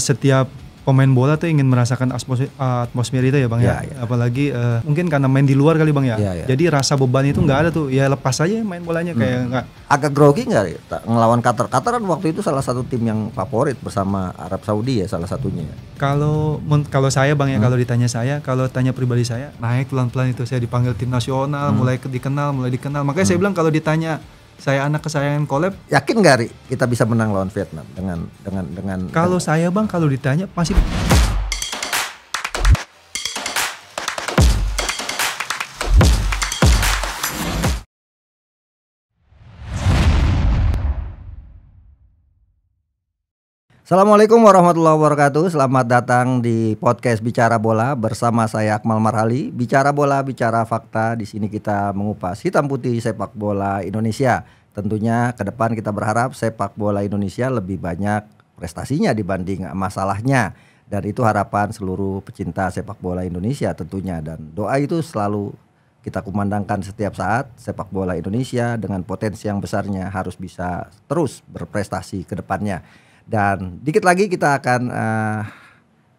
setiap pemain bola tuh ingin merasakan atmosfer, atmosfer itu ya bang ya, ya, ya. apalagi uh, mungkin karena main di luar kali bang ya, ya, ya. jadi rasa beban itu nggak hmm. ada tuh ya lepas aja main bolanya kayak enggak hmm. agak grogi nggak ya? ngelawan Qatar Qatar kan waktu itu salah satu tim yang favorit bersama Arab Saudi ya salah satunya kalau kalau saya bang ya hmm. kalau ditanya saya kalau tanya pribadi saya naik pelan-pelan itu saya dipanggil tim nasional hmm. mulai dikenal mulai dikenal makanya hmm. saya bilang kalau ditanya saya anak kesayangan Collab. Yakin nggak Ri kita bisa menang lawan Vietnam dengan dengan dengan Kalau saya Bang kalau ditanya pasti Assalamualaikum warahmatullahi wabarakatuh. Selamat datang di podcast Bicara Bola bersama saya Akmal Marhali. Bicara bola, bicara fakta. Di sini kita mengupas hitam putih sepak bola Indonesia. Tentunya ke depan kita berharap sepak bola Indonesia lebih banyak prestasinya dibanding masalahnya. Dan itu harapan seluruh pecinta sepak bola Indonesia tentunya dan doa itu selalu kita kumandangkan setiap saat sepak bola Indonesia dengan potensi yang besarnya harus bisa terus berprestasi ke depannya. Dan dikit lagi kita akan uh,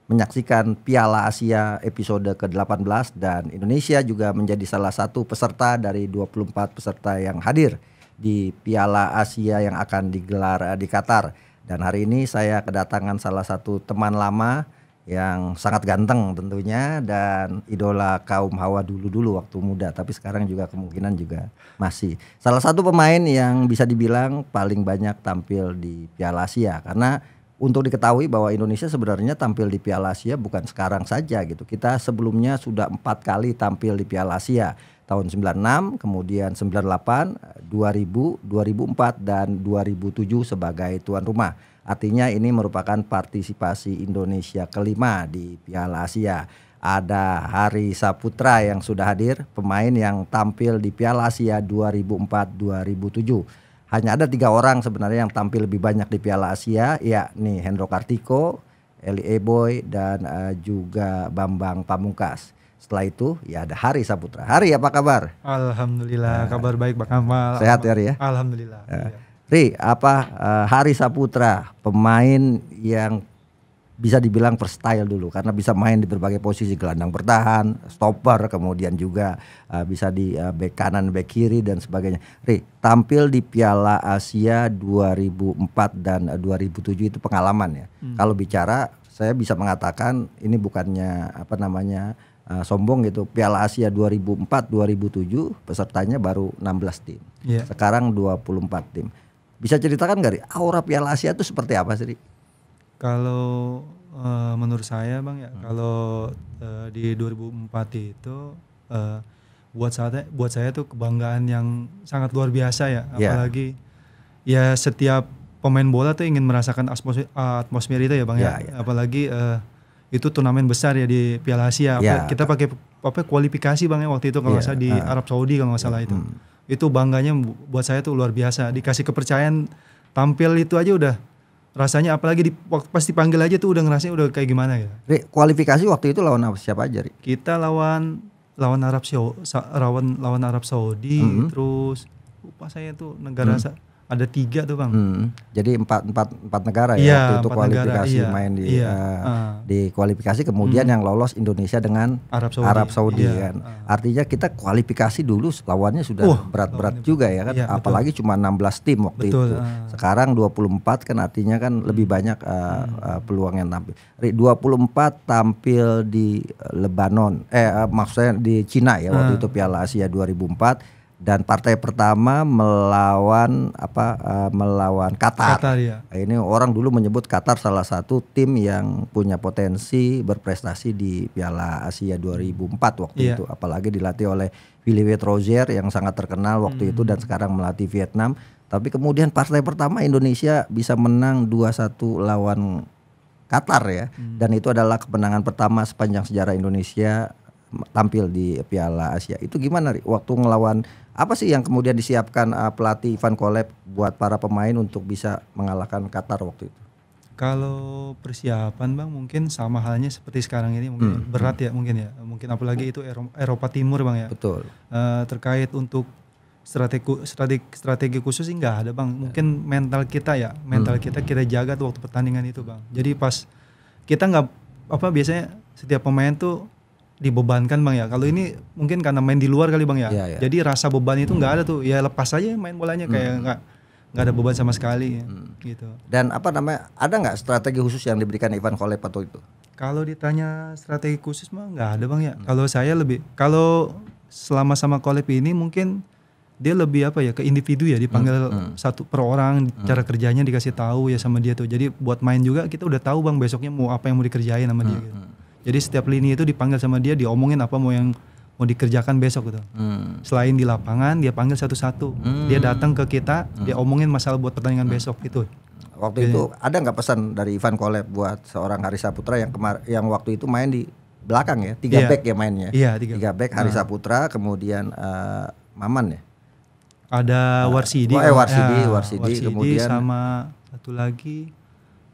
menyaksikan Piala Asia episode ke-18 dan Indonesia juga menjadi salah satu peserta dari 24 peserta yang hadir di Piala Asia yang akan digelar eh, di Qatar. Dan hari ini saya kedatangan salah satu teman lama yang sangat ganteng tentunya dan idola kaum Hawa dulu-dulu waktu muda tapi sekarang juga kemungkinan juga masih salah satu pemain yang bisa dibilang paling banyak tampil di Piala Asia karena untuk diketahui bahwa Indonesia sebenarnya tampil di Piala Asia bukan sekarang saja gitu kita sebelumnya sudah empat kali tampil di Piala Asia tahun 96 kemudian 98 2000 2004 dan 2007 sebagai tuan rumah Artinya ini merupakan partisipasi Indonesia kelima di Piala Asia. Ada Hari Saputra yang sudah hadir, pemain yang tampil di Piala Asia 2004-2007. Hanya ada tiga orang sebenarnya yang tampil lebih banyak di Piala Asia, yakni Hendro Kartiko, Eli Eboy, dan eh, juga Bambang Pamungkas. Setelah itu ya ada Hari Saputra. Hari apa kabar? Alhamdulillah, nah, kabar baik Pak Amal. Sehat ya Hari ya? Alhamdulillah. Ya. Ri, apa uh, Hari Saputra, pemain yang bisa dibilang versatile dulu karena bisa main di berbagai posisi gelandang bertahan, stopper, kemudian juga uh, bisa di uh, bek kanan, bek kiri dan sebagainya. Ri, tampil di Piala Asia 2004 dan 2007 itu pengalaman ya. Hmm. Kalau bicara saya bisa mengatakan ini bukannya apa namanya uh, sombong gitu. Piala Asia 2004, 2007 pesertanya baru 16 tim. Yeah. Sekarang 24 tim bisa ceritakan gak, Ri? Aura Piala Asia itu seperti apa sih, Kalau uh, menurut saya, Bang ya, hmm. kalau uh, di 2004 itu uh, buat saya buat saya itu kebanggaan yang sangat luar biasa ya, yeah. apalagi ya setiap pemain bola tuh ingin merasakan atmosfer, atmosfer itu ya, Bang yeah, ya. Yeah. Ya. Apalagi uh, itu turnamen besar ya di Piala Asia. Yeah. kita pakai apa kualifikasi Bang ya waktu itu kalau yeah. nggak di uh. Arab Saudi kalau nggak salah yeah. itu. Hmm itu bangganya buat saya tuh luar biasa dikasih kepercayaan tampil itu aja udah rasanya apalagi di pas dipanggil aja tuh udah ngerasain udah kayak gimana ya. kualifikasi waktu itu lawan apa siapa aja, Kita lawan lawan Arab Saudi, lawan lawan Arab Saudi, mm -hmm. terus lupa saya tuh negara mm -hmm. Ada tiga tuh bang. Hmm. Jadi empat empat empat negara ya, ya itu kualifikasi negara, iya. main di iya. uh, uh. di kualifikasi kemudian hmm. yang lolos Indonesia dengan Arab Saudi, Arab Saudi iya. kan. Uh. Artinya kita kualifikasi dulu lawannya sudah berat-berat juga ya kan. Iya, Apalagi betul. cuma 16 tim waktu betul, itu. Uh. Sekarang 24 kan artinya kan hmm. lebih banyak uh, hmm. uh, peluang yang tampil. 24 tampil di Lebanon. Eh uh, maksudnya di Cina ya waktu itu Piala Asia 2004 dan partai pertama melawan apa uh, melawan Qatar. Qatar ya. Nah, ini orang dulu menyebut Qatar salah satu tim yang punya potensi berprestasi di Piala Asia 2004 waktu yeah. itu, apalagi dilatih oleh Willy Rozier yang sangat terkenal waktu hmm. itu dan sekarang melatih Vietnam. Tapi kemudian partai pertama Indonesia bisa menang 2-1 lawan Qatar ya. Hmm. Dan itu adalah kemenangan pertama sepanjang sejarah Indonesia tampil di Piala Asia. Itu gimana Ri? waktu ngelawan apa sih yang kemudian disiapkan uh, pelatih Ivan Kolev buat para pemain untuk bisa mengalahkan Qatar waktu itu? Kalau persiapan Bang mungkin sama halnya seperti sekarang ini mungkin hmm. berat ya hmm. mungkin ya. Mungkin apalagi itu Eropa Timur Bang ya. Betul. Uh, terkait untuk strategi strategi strategi khusus sih nggak ada bang ya. mungkin mental kita ya mental hmm. kita kita jaga tuh waktu pertandingan itu bang jadi pas kita nggak apa biasanya setiap pemain tuh dibebankan bang ya. Kalau hmm. ini mungkin karena main di luar kali bang ya. ya, ya. Jadi rasa beban itu nggak hmm. ada tuh. Ya lepas aja main bolanya kayak hmm. nggak hmm. nggak ada beban sama sekali ya. Hmm. Gitu. Dan apa namanya? Ada nggak strategi khusus yang diberikan Ivan Kolep atau itu? Kalau ditanya strategi khusus mah nggak ada bang ya. Hmm. Kalau saya lebih kalau selama sama Kolep ini mungkin dia lebih apa ya ke individu ya dipanggil hmm, hmm, satu per orang hmm. cara kerjanya dikasih tahu ya sama dia tuh jadi buat main juga kita udah tahu bang besoknya mau apa yang mau dikerjain sama hmm, dia gitu. Hmm. Jadi setiap lini itu dipanggil sama dia, diomongin apa mau yang mau dikerjakan besok gitu. Hmm. Selain di lapangan, dia panggil satu-satu. Hmm. Dia datang ke kita, hmm. dia omongin masalah buat pertandingan hmm. besok itu. Waktu Jadi, itu ada nggak pesan dari Ivan Kolep buat seorang Harisa Putra yang kemar yang waktu itu main di belakang ya, tiga iya. back ya mainnya. Iya, tiga. tiga back Hari nah. Saputra, kemudian uh, Maman ya. Ada nah, Warsidi. Oh, eh Warsidi, ya, Warsidi, Warsidi kemudian sama satu lagi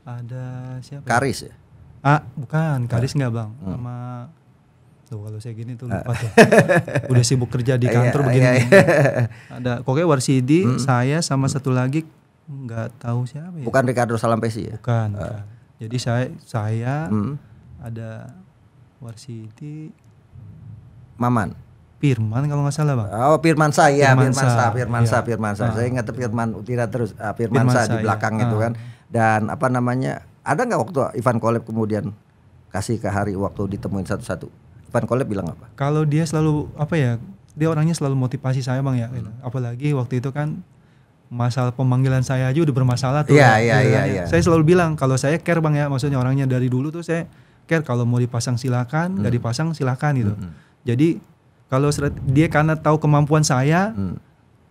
ada siapa? Ya? Karis ya. Ah, bukan, Karis nggak bang, hmm. sama Tuh kalau saya gini tuh lupa tuh. Udah sibuk kerja di iya, kantor iya, begini. Iya. Ada koknya Warsidi, hmm. saya sama hmm. satu lagi nggak tahu siapa ya. Bukan Ricardo Salampesi ya? Bukan. Uh. Jadi saya saya hmm. ada Warsidi Maman. Firman kalau nggak salah bang. Oh Firman saya, Firman saya, Firman saya, Firman saya. Ah. Saya ingat Firman Utira terus, ah, Firman saya di belakang itu kan. Dan apa namanya ada nggak waktu Ivan Kolep kemudian kasih ke Hari waktu ditemuin satu-satu? Ivan Kolep bilang apa? Kalau dia selalu apa ya? Dia orangnya selalu motivasi saya bang ya. Hmm. Apalagi waktu itu kan masalah pemanggilan saya aja udah bermasalah tuh. Iya iya gitu iya, kan. iya. Saya selalu bilang kalau saya care bang ya, maksudnya orangnya dari dulu tuh saya care kalau mau dipasang silakan, hmm. dipasang silakan gitu. Hmm. hmm. Jadi kalau dia karena tahu kemampuan saya. Hmm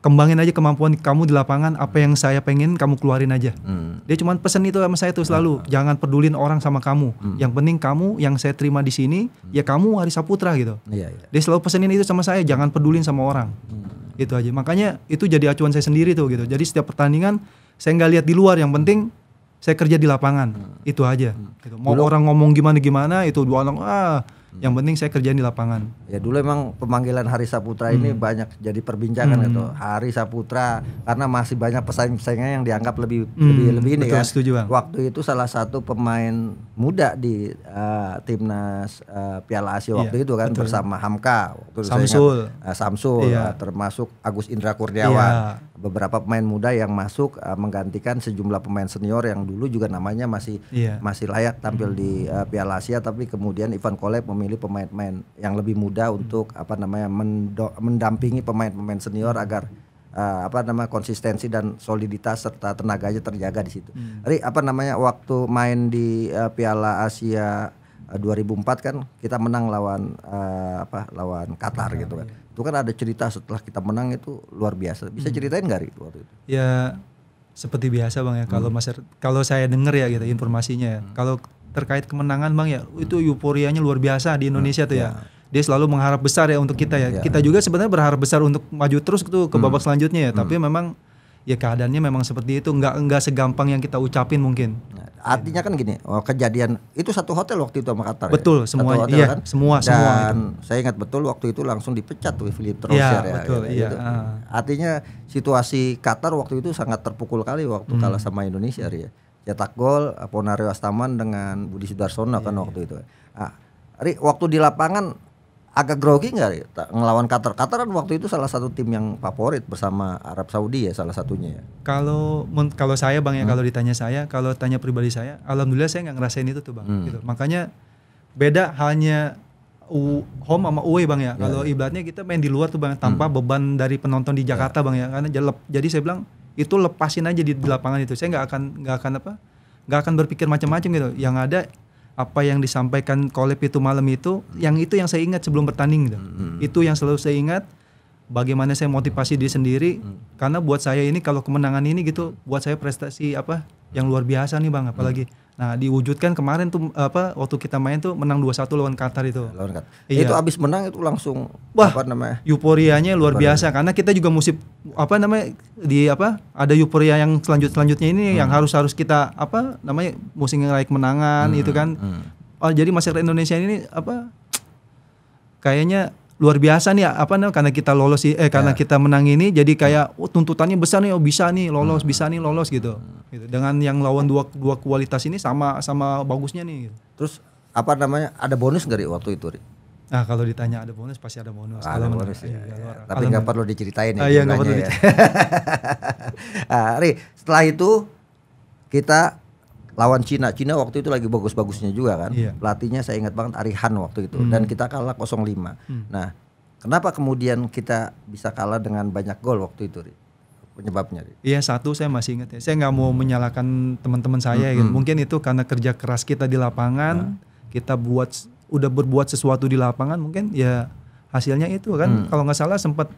kembangin aja kemampuan kamu di lapangan apa yang saya pengen kamu keluarin aja hmm. dia cuma pesen itu sama saya tuh selalu hmm. jangan pedulin orang sama kamu hmm. yang penting kamu yang saya terima di sini hmm. ya kamu Hari Saputra gitu yeah, yeah. dia selalu pesenin itu sama saya jangan pedulin sama orang hmm. gitu aja makanya itu jadi acuan saya sendiri tuh gitu jadi setiap pertandingan saya nggak lihat di luar yang penting saya kerja di lapangan hmm. itu aja hmm. gitu. mau Dulu, orang ngomong gimana gimana itu dua orang ah Hmm. yang penting saya kerjain di lapangan ya dulu emang pemanggilan Hari Saputra ini hmm. banyak jadi perbincangan hmm. Hari Saputra karena masih banyak pesaing-pesaingnya yang dianggap lebih hmm. lebih lebih ini kan setuju bang. waktu itu salah satu pemain muda di uh, timnas uh, Piala Asia iya, waktu itu kan betul. bersama Hamka waktu Samsul ingat, uh, eh, Samsul iya. uh, termasuk Agus Indra Kurniawan iya. beberapa pemain muda yang masuk uh, menggantikan sejumlah pemain senior yang dulu juga namanya masih yeah. masih layak tampil hmm. di uh, Piala Asia tapi kemudian Ivan Kolek memilih pemain-pemain yang lebih muda hmm. untuk apa namanya mendampingi pemain-pemain senior agar uh, apa nama konsistensi dan soliditas serta tenaganya terjaga di situ. Hmm. Ri apa namanya waktu main di uh, Piala Asia uh, eh, 2004 kan kita menang lawan uh, apa lawan Qatar nah, gitu kan. Iya. Itu kan ada cerita setelah kita menang itu luar biasa. Bisa hmm. ceritain nggak Ri waktu itu? Ya seperti biasa Bang ya kalau hmm. kalau saya dengar ya gitu informasinya ya. Hmm. Kalau terkait kemenangan Bang ya, itu euforianya luar biasa di Indonesia tuh ya. Hmm, ya. dia selalu mengharap besar ya untuk kita ya. Hmm, ya. Kita juga sebenarnya berharap besar untuk maju terus tuh ke babak hmm. selanjutnya ya. Tapi memang ya keadaannya memang seperti itu. Nggak nggak segampang yang kita ucapin mungkin. Ya, artinya kan gini, oh, kejadian itu satu hotel waktu itu sama Qatar. Betul, ya? semua hotel, iya, kan? semua Dan semua. Dan saya ingat betul waktu itu langsung dipecat tuh Philip iya, Trossier ya. ya betul, ya, iya. Gitu. Ah. Artinya situasi Qatar waktu itu sangat terpukul kali waktu hmm. kalah sama Indonesia ya cetak gol Ponario Astaman dengan Budi Sudarsono yeah, kan iya, waktu iya. itu. Ya. Ah, Ri, waktu di lapangan agak grogi nggak Ri ngelawan Qatar? Qatar kan waktu itu salah satu tim yang favorit bersama Arab Saudi ya salah satunya ya. Kalau kalau saya Bang ya hmm. kalau ditanya saya, kalau tanya pribadi saya, alhamdulillah saya nggak ngerasain itu tuh Bang. Hmm. Gitu. Makanya beda halnya U, home sama away bang ya. ya kalau yeah. ibaratnya kita main di luar tuh bang, tanpa hmm. beban dari penonton di Jakarta yeah. bang ya. Karena jelek. Jadi saya bilang itu lepasin aja di, lapangan itu saya nggak akan nggak akan apa nggak akan berpikir macam-macam gitu yang ada apa yang disampaikan kolep itu malam itu yang itu yang saya ingat sebelum bertanding gitu hmm. itu yang selalu saya ingat bagaimana saya motivasi diri sendiri hmm. karena buat saya ini kalau kemenangan ini gitu buat saya prestasi apa yang luar biasa nih Bang apalagi hmm. nah diwujudkan kemarin tuh apa waktu kita main tuh menang 2-1 lawan Qatar itu lawan Qatar iya. itu abis menang itu langsung Wah, apa namanya euforianya luar biasa karena kita juga musim apa namanya di apa ada euforia yang selanjut selanjutnya ini hmm. yang harus harus kita apa namanya musim naik kemenangan hmm. itu kan hmm. oh jadi masyarakat Indonesia ini apa kayaknya luar biasa nih apa namanya karena kita lolos eh karena ya. kita menang ini jadi kayak hmm. oh, tuntutannya besar nih oh bisa nih lolos hmm. bisa nih lolos gitu. Hmm. gitu. Dengan yang lawan dua dua kualitas ini sama sama bagusnya nih. Gitu. Terus apa namanya ada bonus dari waktu itu? Ri? Nah kalau ditanya ada bonus pasti ada bonus. Ah, ada bonus ya. Iya, ya, ya. Tapi nggak perlu diceritain ya. Ah, iya nggak perlu. Ya. Diceritain. nah, Ri setelah itu kita lawan Cina. Cina waktu itu lagi bagus-bagusnya juga kan. Yeah. Pelatihnya saya ingat banget Arihan waktu itu mm. dan kita kalah 0-5. Mm. Nah, kenapa kemudian kita bisa kalah dengan banyak gol waktu itu? penyebabnya? Iya satu saya masih ingat ya. Saya nggak mau menyalahkan teman-teman saya -hmm. gitu. Mungkin itu karena kerja keras kita di lapangan, nah. kita buat udah berbuat sesuatu di lapangan mungkin ya hasilnya itu kan. hmm. Kalau nggak salah sempat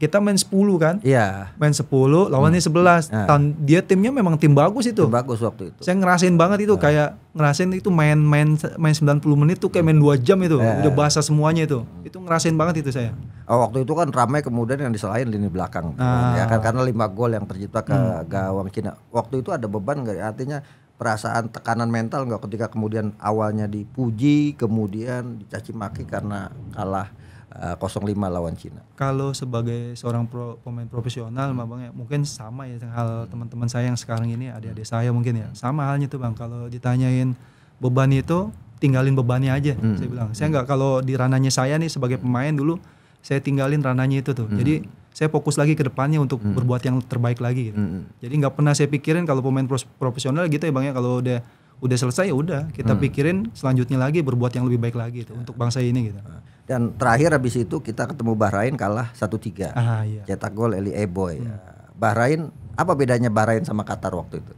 kita main 10 kan? Iya. Main 10, lawannya hmm. 11. Nah. Tan dia timnya memang tim bagus itu. Tim bagus waktu itu. Saya ngerasain banget itu nah. kayak ngerasain itu main-main main 90 menit tuh kayak main 2 jam itu. Nah. Udah bahasa semuanya itu. Hmm. Itu ngerasain banget itu saya. Oh, waktu itu kan ramai kemudian yang disalahin lini belakang. Ah. Ya kan karena 5 gol yang tercipta ke hmm. gawang Cina. Waktu itu ada beban enggak artinya perasaan tekanan mental nggak ketika kemudian awalnya dipuji kemudian dicaci maki karena kalah uh, eh, 05 lawan Cina. Kalau sebagai seorang pro, pemain profesional, hmm. bang ya, mungkin sama ya hal teman-teman saya yang sekarang ini adik-adik saya mungkin ya sama halnya tuh bang. Kalau ditanyain beban itu, tinggalin bebannya aja. Hmm. Saya bilang, saya nggak kalau di ranahnya saya nih sebagai pemain dulu, saya tinggalin ranahnya itu tuh. Hmm. Jadi saya fokus lagi ke depannya untuk hmm. berbuat yang terbaik lagi. Gitu. Hmm. Jadi nggak pernah saya pikirin kalau pemain profesional gitu ya bang ya kalau udah udah selesai ya udah kita hmm. pikirin selanjutnya lagi berbuat yang lebih baik lagi itu ya. untuk bangsa ini gitu. Ah. Dan terakhir habis itu kita ketemu Bahrain kalah 1-3. Ah, iya. Cetak gol Eli Eboy. Hmm. Bahrain apa bedanya Bahrain sama Qatar waktu itu?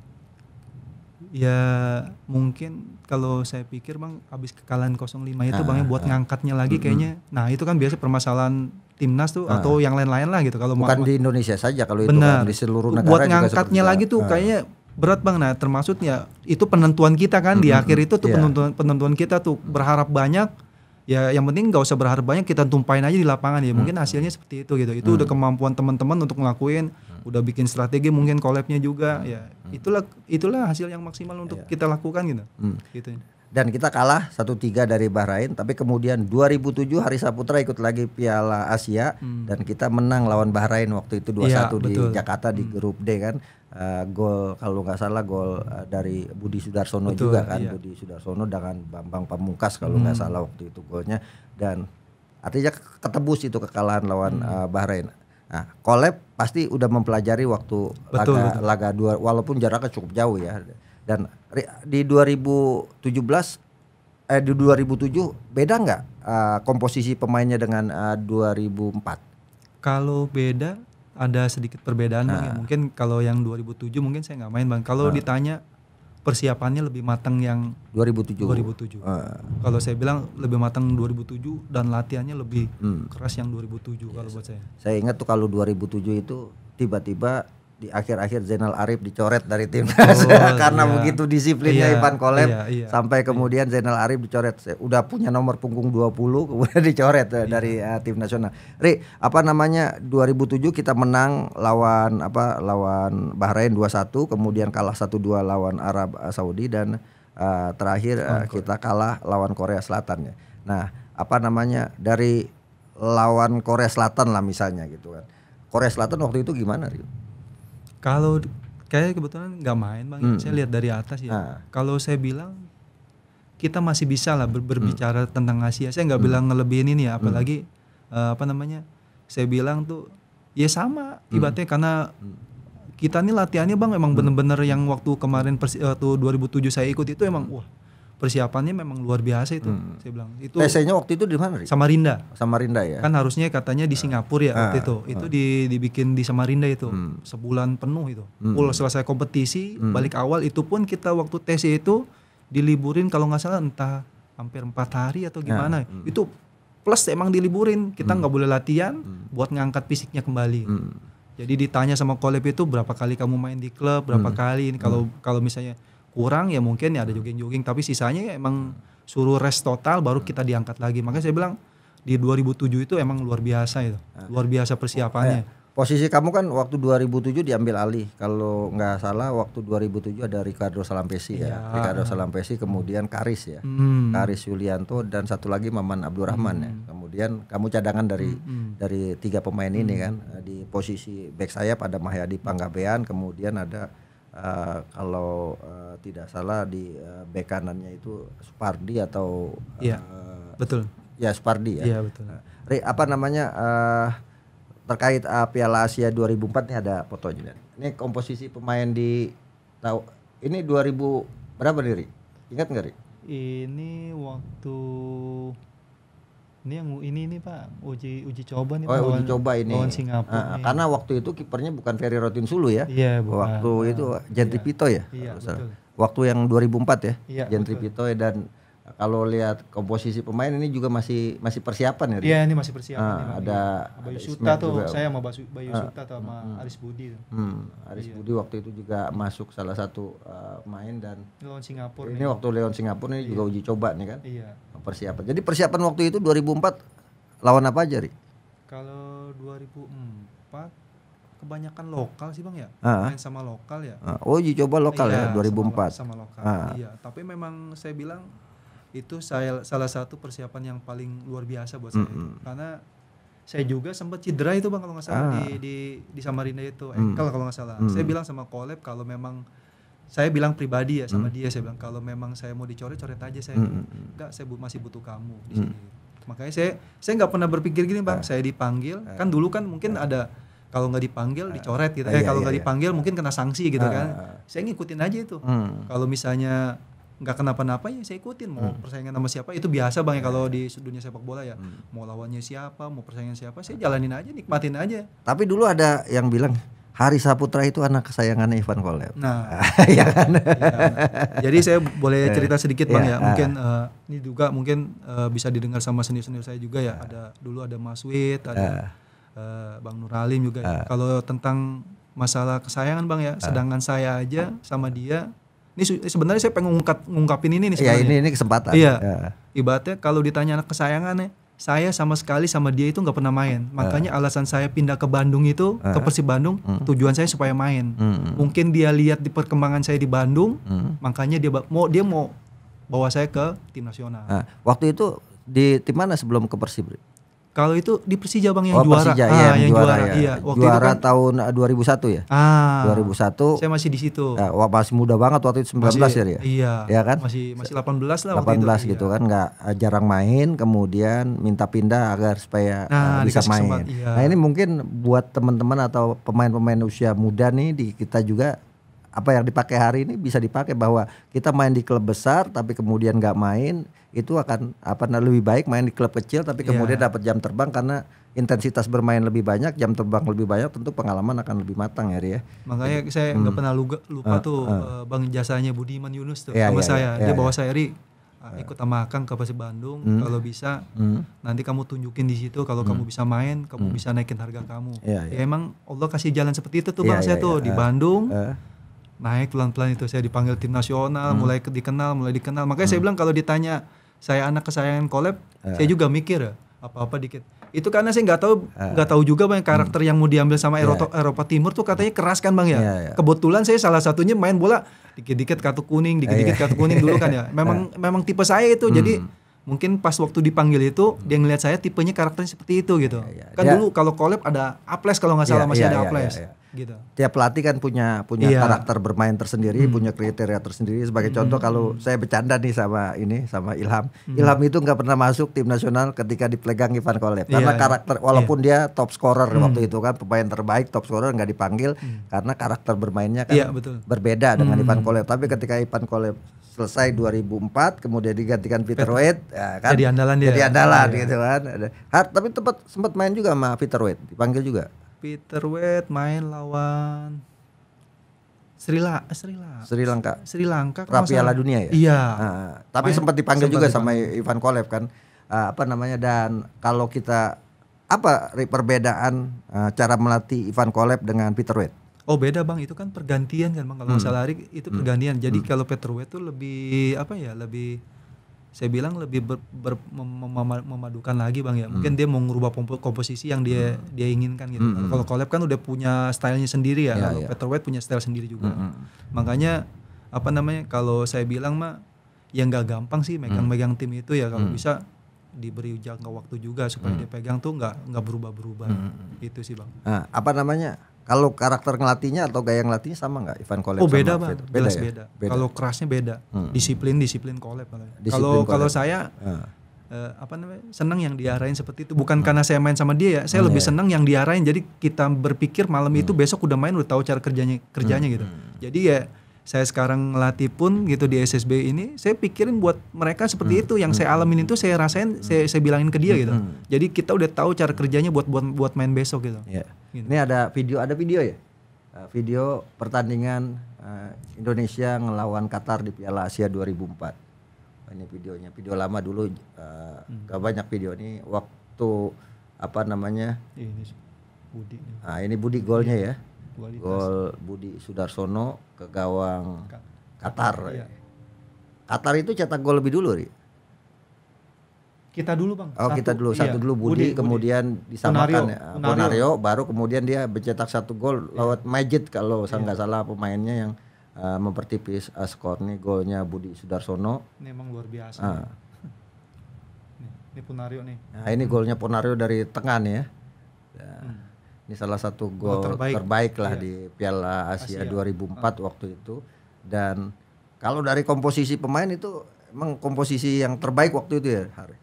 Ya mungkin kalau saya pikir Bang habis kekalahan 05 itu ya, ah, Bang buat ah, ngangkatnya lagi kayaknya. Nah, itu kan biasa permasalahan timnas tuh ah. atau yang lain-lain lah gitu kalau bukan di Indonesia saja kalau itu kan di seluruh negara buat ngangkatnya lagi tuh ah. kayaknya berat bang nah termasuknya itu penentuan kita kan mm -hmm. di akhir itu tuh yeah. penentuan penentuan kita tuh berharap banyak ya yang penting gak usah berharap banyak kita tumpain aja di lapangan ya mungkin hmm. hasilnya seperti itu gitu itu hmm. udah kemampuan teman-teman untuk ngelakuin hmm. udah bikin strategi mungkin collabnya juga ya hmm. itulah itulah hasil yang maksimal untuk yeah. kita lakukan gitu hmm. gitu dan kita kalah 1-3 dari Bahrain tapi kemudian 2007 Hari Saputra ikut lagi Piala Asia hmm. dan kita menang lawan Bahrain waktu itu 2-1 ya, di Jakarta di hmm. grup D kan uh, gol kalau nggak salah gol uh, dari Budi Sudarsono betul, juga kan iya. Budi Sudarsono dengan Bambang Pamungkas kalau hmm. nggak hmm. salah waktu itu golnya dan artinya ketebus itu kekalahan lawan hmm. uh, Bahrain Nah, Koleb pasti udah mempelajari waktu betul, laga, betul. laga dua, walaupun jaraknya cukup jauh ya. Dan di 2017 eh di 2007 beda nggak uh, komposisi pemainnya dengan uh, eh, 2004? Kalau beda ada sedikit perbedaan ya. nah. Mungkin kalau yang 2007 mungkin saya nggak main bang. Kalau nah. ditanya persiapannya lebih matang yang 2007. 2007. Uh. Kalau saya bilang lebih matang 2007 dan latihannya lebih hmm. keras yang 2007 yes. kalau iya. buat saya. Saya ingat tuh kalau 2007 itu tiba-tiba di akhir-akhir Zainal Arif dicoret dari tim oh, karena iya. begitu disiplinnya iya, Ivan Kolep iya, iya, sampai iya. kemudian Zainal Arif dicoret udah punya nomor punggung 20 kemudian dicoret eh, iya. dari uh, tim nasional. Ri, apa namanya 2007 kita menang lawan apa lawan Bahrain 2-1 kemudian kalah 1-2 lawan Arab eh, Saudi dan uh, terakhir uh, kita kalah lawan Korea Selatan ya. Nah, apa namanya dari lawan Korea Selatan lah misalnya gitu kan. Korea Selatan waktu itu gimana Rio? Kalau kayak kebetulan nggak main bang, ya. hmm. saya lihat dari atas ya. Nah. Kalau saya bilang kita masih bisa lah ber berbicara hmm. tentang Asia. Saya nggak hmm. bilang ngelebihin ini ya, apalagi hmm. uh, apa namanya? Saya bilang tuh ya sama hmm. karena hmm. Kita nih latihannya bang emang bener hmm. bener-bener yang waktu kemarin persi, waktu 2007 saya ikut itu emang wah persiapannya memang luar biasa itu. Hmm. Saya bilang itu. tc waktu itu di mana? Samarinda. Samarinda ya. Kan harusnya katanya di ah. Singapura ya ah, waktu itu. Itu ah. dibikin di Samarinda itu hmm. sebulan penuh itu. Hmm. selesai kompetisi hmm. balik awal itu pun kita waktu TC itu diliburin kalau nggak salah entah hampir empat hari atau ah. gimana. Hmm. Itu plus emang diliburin kita hmm. nggak hmm. boleh latihan hmm. buat ngangkat fisiknya kembali. Hmm. Jadi ditanya sama kolep itu berapa kali kamu main di klub, berapa hmm. kali ini kalau hmm. kalau misalnya kurang ya mungkin ya ada hmm. jogging-jogging tapi sisanya ya emang suruh rest total baru hmm. kita diangkat lagi makanya saya bilang di 2007 itu emang luar biasa itu nah. luar biasa persiapannya eh, posisi kamu kan waktu 2007 diambil alih kalau nggak salah waktu 2007 ada Ricardo Salampesi ya, ya. Ricardo Salampesi kemudian Karis ya hmm. Karis Yulianto dan satu lagi Maman Abdurrahman ya. hmm. ya kemudian kamu cadangan dari hmm. hmm. dari tiga pemain hmm. ini kan di posisi back sayap ada Mahyadi Panggabean kemudian ada uh, kalau uh, tidak salah di uh, eh, bek kanannya itu Supardi atau Iya. Uh, betul. Ya Supardi ya. Iya betul. Uh, Re, apa namanya uh, terkait uh, Piala Asia 2004 Ini ada fotonya. Ini komposisi pemain di tahu ini 2000 berapa diri Ingat nggak Ri? Ini waktu ini yang ini ini Pak, uji uji coba nih oh, lawan, uji coba ini. lawan Singapura. Nah, ini. karena waktu itu kipernya bukan Ferry Rotin Sulu ya. Iya, bukan. Waktu nah, itu Jentri iya, Pito ya. Iya, betul. Waktu yang 2004 ya. Iya, Jentri betul. Pito dan kalau lihat komposisi pemain ini juga masih masih persiapan ya. Iya, ini masih persiapan. Ah, ada Bayu Suta tuh, juga. saya sama Bayu, Bayu ah, atau sama hmm, Aris Budi. Tuh. Hmm, iya. Aris iya. Budi waktu itu juga masuk salah satu uh, eh, main dan Leon Singapura. Ini nih. waktu Leon Singapura ini iya. juga uji coba nih kan. Iya. Persiapan. Jadi persiapan waktu itu 2004 lawan apa aja, Ri? Kalau 2004 kebanyakan lokal sih bang ya ah. main sama lokal ya ah. oh uji coba lokal iya, ya, 2004 sama, sama lokal ah. iya tapi memang saya bilang itu saya salah satu persiapan yang paling luar biasa buat saya mm-hmm. karena saya juga sempat cedera itu bang kalau nggak salah ah. di, di di Samarinda itu mm. engkel kalau nggak salah mm. saya bilang sama Koleb kalau memang saya bilang pribadi ya sama mm. dia saya bilang kalau memang saya mau dicoret coret aja saya mm. enggak saya bu masih butuh kamu di mm. sini mm. makanya saya saya nggak pernah berpikir gini bang ah. saya dipanggil ah. kan dulu kan mungkin ah. ada kalau nggak dipanggil dicoret gitu eh iya, kalau iya, nggak iya, iya. dipanggil mungkin kena sanksi gitu kan saya ngikutin aja itu hmm. kalau misalnya nggak kenapa-napa ya saya ikutin mau hmm. persaingan sama siapa itu biasa bang ya kalau di dunia sepak bola ya hmm. mau lawannya siapa mau persaingan siapa saya jalanin aja nikmatin aja tapi dulu ada yang bilang Hari Saputra itu anak kesayangan Ivan Kolev. Nah, ya kan. Ya, jadi saya boleh eh, cerita sedikit bang ya, ya. mungkin uh, ini juga mungkin uh, bisa didengar sama senior-senior saya juga ya. Ada iya. dulu ada Mas Wit, ada uh, Bang Nuralim juga. Ya. Iya. Kalau tentang masalah kesayangan bang ya, sedangkan saya aja sama dia ini sebenarnya saya pengen ngungkap, ngungkapin ini nih iya, sebenarnya. Ya, ini ini kesempatan. Iya. Ya. Ibaratnya kalau ditanya anak kesayangannya, saya sama sekali sama dia itu nggak pernah main. Iya. Makanya uh. alasan saya pindah ke Bandung itu uh. ke iya. Persib Bandung uh. tujuan saya supaya main. Uh. Mungkin dia lihat di perkembangan saya di Bandung, uh. makanya dia mau dia mau bawa saya ke tim nasional. Uh. Waktu itu di tim mana sebelum ke Persib? Kalau itu di Persija Bang yang oh, juara. Persija, ah, iya, yang juara. juara. Ya. Iya, waktu juara itu kan, tahun 2001 eh, ya? Ah. 2001. Saya masih di situ. Nah, masih muda banget waktu itu 19 masih, ya Iya. Ya kan? Masih masih 18 lah 18 waktu 18 iya. gitu iya. kan nggak eh, jarang main kemudian minta pindah agar supaya nah, uh, bisa main. Sempat, iya. Nah, ini mungkin buat teman-teman atau pemain-pemain usia muda nih di kita juga apa yang dipakai hari ini bisa dipakai bahwa kita main di klub besar tapi kemudian nggak main itu akan apa nah, lebih baik main di klub kecil tapi iya. kemudian yeah. dapat jam terbang karena intensitas bermain lebih banyak jam terbang lebih banyak tentu pengalaman akan lebih matang ya ya makanya Jadi, saya nggak hmm. pernah lupa, lupa uh, tuh ah. Eh, bang jasanya Budiman Yunus tuh yeah, sama yeah, saya yeah, dia yeah, bawa yeah. saya ri ah, iya. ikut sama Kang ke Persib Bandung hmm. kalau bisa hmm. nanti kamu tunjukin di situ kalau hmm. kamu bisa main kamu hmm. bisa naikin harga kamu yeah, yeah. ya emang Allah kasih jalan seperti itu tuh yeah, bang yeah, saya yeah, tuh uh, di Bandung uh naik pelan-pelan itu saya dipanggil tim nasional hmm. mulai dikenal mulai dikenal makanya hmm. saya bilang kalau ditanya saya anak kesayangan kolab eh. saya juga mikir apa-apa dikit itu karena saya nggak tahu eh. nggak uh. tahu juga bang karakter hmm. yang mau diambil sama iya. Eropa, yeah. Eropa Timur tuh katanya keras kan bang ya yeah, yeah. kebetulan saya salah satunya main bola dikit-dikit kartu kuning dikit-dikit iya. kartu kuning dulu kan ya memang uh. memang tipe saya itu hmm. jadi mungkin pas waktu dipanggil itu hmm. dia ngelihat saya tipenya karakternya seperti itu gitu yeah, yeah. kan yeah. dulu kalau kolab ada aples kalau nggak salah yeah, masih yeah, ada yeah, aples yeah, yeah gitu. Tiap pelatih kan punya punya yeah. karakter bermain tersendiri, hmm. punya kriteria tersendiri. Sebagai hmm. contoh kalau saya bercanda nih sama ini sama Ilham. Hmm. Ilham itu nggak pernah masuk tim nasional ketika dipegang Ivan Kolev karena yeah, karakter walaupun yeah. dia top scorer hmm. waktu itu kan pemain terbaik top scorer nggak dipanggil hmm. karena karakter bermainnya kan yeah, betul. berbeda dengan hmm. Ivan Kolev. Tapi ketika Ivan Kolev selesai 2004 kemudian digantikan Peter Wade ya kan jadi andalan dia jadi andalan ya. gitu kan Har, tapi tempat sempat main juga sama Peter Wade dipanggil juga Peter Wade main lawan Sri, La Sri, eh, La Sri Lanka. Sri Lanka. Piala Dunia ya. Iya. Nah, tapi sempat dipanggil sempat juga dipanggil. sama Ivan Kolev kan. Uh, apa namanya dan kalau kita apa perbedaan uh, cara melatih Ivan Kolev dengan Peter Wade? Oh beda bang, itu kan pergantian kan bang kalau hmm. lari itu hmm. pergantian. Jadi hmm. kalau Peter Wade tuh lebih apa ya lebih saya bilang lebih ber, ber, mem, memadukan lagi bang ya mungkin hmm. dia mau ngubah komposisi yang dia hmm. dia inginkan gitu hmm, hmm. kalau collab kan udah punya stylenya sendiri ya, ya kalau ya. Peter White punya style sendiri juga hmm. hmm. makanya apa namanya kalau saya bilang mah yang gak gampang sih megang-megang hmm. tim itu ya kalau hmm. bisa diberi jangka waktu juga supaya hmm. dia pegang tuh nggak nggak berubah-berubah hmm. itu sih bang nah, apa namanya kalau karakter ngelatihnya atau gaya ngelatihnya sama nggak Ivan Kolep? Oh beda bang, beda, ya? beda. beda. Kalau kerasnya beda, hmm. disiplin disiplin Kolep. Ya. Kalau kalau saya hmm. Eh, apa namanya senang yang diarahin seperti itu bukan hmm. karena saya main sama dia ya, saya hmm, lebih iya, iya. seneng senang yang diarahin. Jadi kita berpikir malam hmm. itu besok udah main udah tahu cara kerjanya kerjanya hmm. gitu. Hmm. Jadi ya saya sekarang ngelatih pun gitu di SSB ini saya pikirin buat mereka seperti hmm. itu yang hmm. saya alamin itu saya rasain hmm. saya saya bilangin ke dia hmm. gitu hmm. jadi kita udah tahu cara kerjanya buat buat buat main besok gitu, Ya. gitu. ini ada video ada video ya eh, video pertandingan eh, Indonesia ngelawan Qatar di Piala Asia 2004 ini videonya video lama dulu uh, hmm. gak banyak video ini waktu apa namanya ini Budi nah ini Budi golnya ya Gol Budi Sudarsono ke gawang Ka Qatar. Iya. Qatar itu cetak gol lebih dulu, Ri. Kita dulu, Bang. Oh, satu, kita dulu. Satu iya. dulu Budi, Budi kemudian Budi. disamakan Unario. Ya. baru kemudian dia mencetak satu gol iya. lewat Majid kalau saya iya. nggak salah pemainnya yang uh, mempertipis uh, skor nih golnya Budi Sudarsono. Ini emang luar biasa. Uh. Ini Ponario nih. Nah, ini golnya Ponario dari tengah nih ya. Hmm. Ini salah satu gol oh, terbaik. terbaik lah iya. di Piala Asia, Asia 2004 ah. waktu itu. Dan kalau dari komposisi pemain itu emang komposisi yang terbaik waktu itu ya, Hari.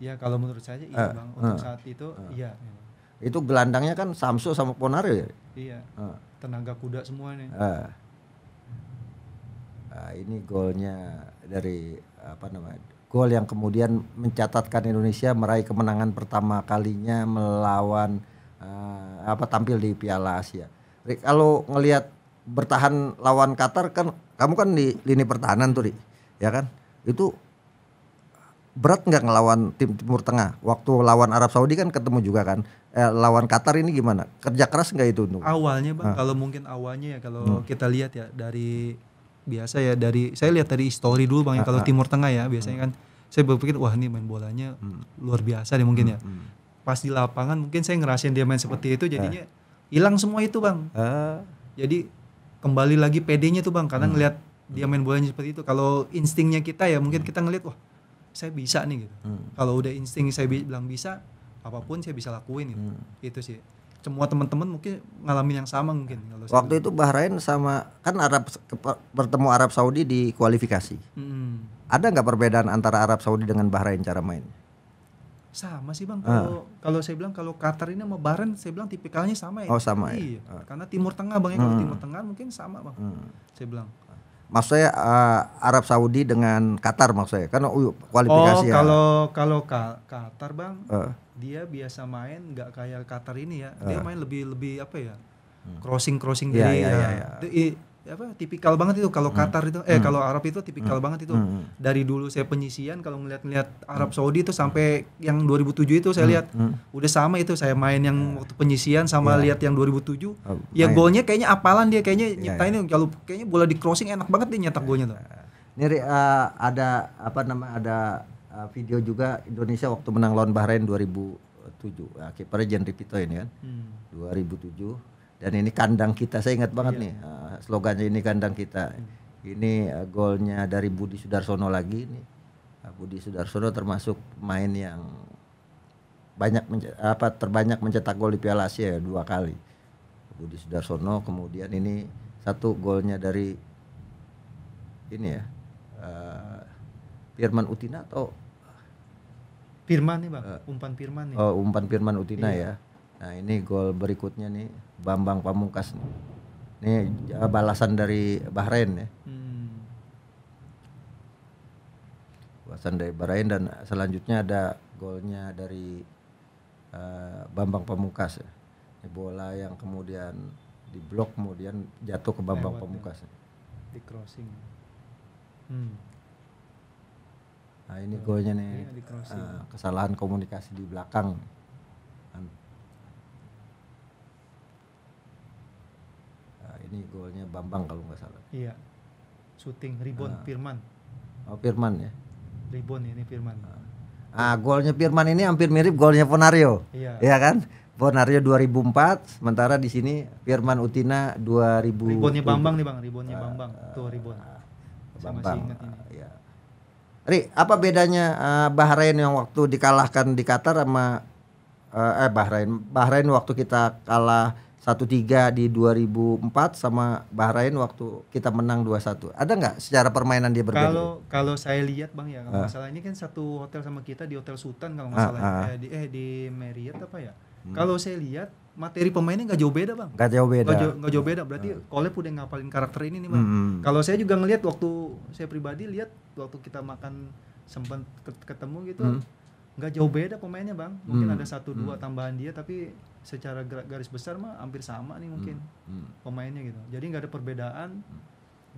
Ya kalau menurut saya iya, uh, Bang. Untuk uh, saat itu uh. iya. Itu gelandangnya kan Samso sama Ponario ya? Iya. Uh. Tenaga kuda semuanya. Uh. Uh, ini golnya dari apa namanya? Gol yang kemudian mencatatkan Indonesia meraih kemenangan pertama kalinya melawan uh, apa tampil di Piala Asia. Rik, kalau ngelihat bertahan lawan Qatar kan kamu kan di lini pertahanan tuh, Rik. Ya kan? Itu berat nggak ngelawan tim Timur Tengah? Waktu lawan Arab Saudi kan ketemu juga kan. Eh, lawan Qatar ini gimana? Kerja keras nggak itu untuk? Awalnya bang, ah. kalau mungkin awalnya ya kalau hmm. kita lihat ya dari biasa ya dari saya lihat dari story dulu bang ya ah, kalau Timur Tengah ya biasanya hmm. kan saya berpikir wah ini main bolanya hmm. luar biasa deh mungkin ya. hmm. ya pas di lapangan mungkin saya ngerasain dia main seperti itu jadinya hilang semua itu bang uh. jadi kembali lagi PD-nya tuh bang karena hmm. ngelihat dia hmm. main bolanya seperti itu kalau instingnya kita ya mungkin kita ngelihat wah saya bisa nih gitu hmm. kalau udah insting saya bilang bisa apapun saya bisa lakuin gitu hmm. itu sih semua teman-teman mungkin ngalamin yang sama mungkin kalau waktu itu Bahrain sama kan Arab bertemu Arab Saudi di kualifikasi hmm. ada nggak perbedaan antara Arab Saudi dengan Bahrain cara mainnya sama sih bang ah. kalau uh. kalau saya bilang kalau Qatar ini sama Bahrain saya bilang tipikalnya sama ya oh sama ya? iya. ya uh. karena Timur Tengah bang ya kalau hmm. Timur Tengah mungkin sama bang hmm. saya bilang maksudnya uh, ah, Arab Saudi dengan Qatar maksudnya karena uh, kualifikasi oh ya. kalau ya. kalau ka Qatar bang uh. dia biasa main nggak kayak Qatar ini ya dia uh. main lebih lebih apa ya hmm. crossing crossing iya, dari yeah, ya. Yeah, yeah apa tipikal banget itu kalau hmm. Qatar itu eh hmm. kalau Arab itu tipikal hmm. banget itu. Dari dulu saya penyisian kalau ngeliat-ngeliat Arab Saudi itu sampai yang 2007 itu saya lihat udah sama itu saya main yang ya. waktu penyisian sama ya. lihat yang 2007. Ya golnya kayaknya apalan dia kayaknya yeah. Ya. kalau kayaknya bola di crossing enak banget dia nyetak golnya tuh. Nih eh, uh, ada apa nama ada uh, video juga Indonesia waktu menang lawan Bahrain 2007. Ya, kipernya Jan Pito ini kan. Hmm. 2007 dan ini kandang kita saya ingat banget iya. nih uh, slogannya ini kandang kita hmm. ini uh, eh, golnya dari Budi Sudarsono lagi ini uh, Budi Sudarsono termasuk pemain yang banyak apa terbanyak mencetak gol di Piala Asia ya, dua kali Budi Sudarsono kemudian ini satu golnya dari ini ya uh, Firman Utina atau Firman nih bang, uh, umpan Firman nih. Oh, umpan Firman Utina iya. ya. Nah ini gol berikutnya nih Bambang Pamungkas nih. Ini eh, balasan dari Bahrain ya. Hmm. Balasan dari Bahrain dan selanjutnya ada golnya dari uh, Bambang Pamungkas. Ya. Ini bola yang kemudian diblok kemudian jatuh ke Bambang Lewat Pamungkas. Ya. Di crossing. Hmm. Nah ini golnya nih uh, kesalahan komunikasi di belakang. ini golnya Bambang kalau nggak salah iya syuting Ribon ah. Firman oh Firman ya Ribon ini Firman ah. ah golnya Firman ini hampir mirip golnya Ponario iya Iya kan Ponario 2004 sementara di sini Firman Utina 2000 Ribonnya Bambang nih Bang ribonnya uh, ah. Bambang tuh Ribon Bambang ah, Saya masih ingat ini. ya Ri, apa bedanya uh, Bahrain yang waktu dikalahkan di Qatar sama uh, eh Bahrain Bahrain waktu kita kalah satu tiga di 2004 sama Bahrain waktu kita menang dua satu Ada nggak secara permainan dia berbeda? Kalau kalau saya lihat Bang ya, kalau uh. Ah. masalah ini kan satu hotel sama kita di Hotel Sultan kalau masalah ah, uh, ah. uh. Eh, di eh di Marriott apa ya? Hmm. Kalau saya lihat materi pemainnya nggak jauh beda bang. Nggak jauh beda. Nggak jauh, beda. Berarti hmm. Kolep udah ngapalin karakter ini nih bang. Hmm, hmm. Kalau saya juga ngelihat waktu saya pribadi lihat waktu kita makan sempat ketemu gitu hmm. nggak hmm. jauh beda pemainnya bang. Mungkin hmm. ada satu dua hmm. tambahan dia tapi secara garis besar mah hampir sama nih mungkin hmm. Hmm. pemainnya gitu jadi nggak ada perbedaan hmm.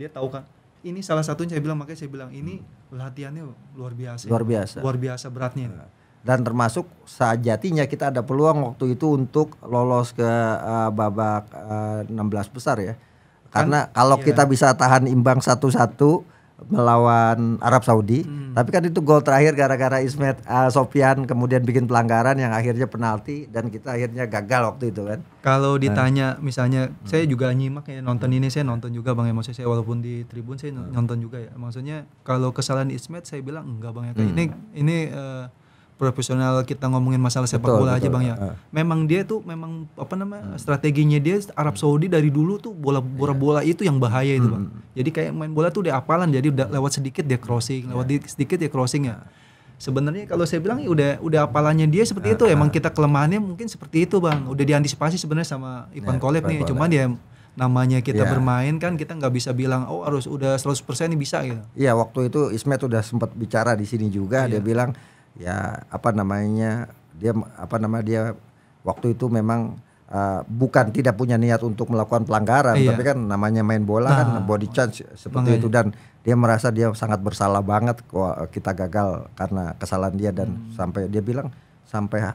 dia tahu kan ini salah satunya saya bilang makanya saya bilang ini hmm. latihannya luar biasa luar biasa luar biasa beratnya hmm. dan termasuk sejatinya kita ada peluang waktu itu untuk lolos ke uh, babak uh, eh, 16 besar ya kan, karena kan, kalau iya. kita bisa tahan imbang satu-satu melawan Arab Saudi. Hmm. Tapi kan itu gol terakhir gara-gara Ismet uh, Sofian kemudian bikin pelanggaran yang akhirnya penalti dan kita akhirnya gagal waktu itu kan. Kalau nah. ditanya nah. misalnya hmm. saya juga nyimak ya nonton ini saya nonton juga Bang Emosi, saya walaupun di tribun saya hmm. nonton juga ya. Maksudnya kalau kesalahan Ismet saya bilang enggak Bang ya. Hmm. Ini ini uh, profesional kita ngomongin masalah sepak betul, bola betul, aja bang ya. Uh. Memang dia tuh memang apa namanya hmm. strateginya dia Arab Saudi dari dulu tuh bola iya. bola bola itu yang bahaya itu bang. Hmm. Jadi kayak main bola tuh dia apalan jadi udah lewat sedikit dia crossing, lewat iya. sedikit dia crossing ya. Ah. Sebenarnya kalau saya bilang ya udah udah apalannya dia seperti uh, itu. Emang kita kelemahannya mungkin seperti itu bang. Udah diantisipasi sebenarnya sama Ivan yeah, Kolev nih. Kolep. Cuman dia ya, namanya kita yeah. bermain kan kita nggak bisa bilang oh harus udah 100% ini bisa gitu. Iya, yeah, waktu itu Ismet udah sempat bicara di sini juga yeah. dia iya. bilang ya apa namanya dia apa nama dia waktu itu memang uh, bukan tidak punya niat untuk melakukan pelanggaran iya. tapi kan namanya main bola kan, nah, kan body charge seperti makanya. itu dan dia merasa dia sangat bersalah banget kok kita gagal karena kesalahan dia dan hmm. sampai dia bilang sampai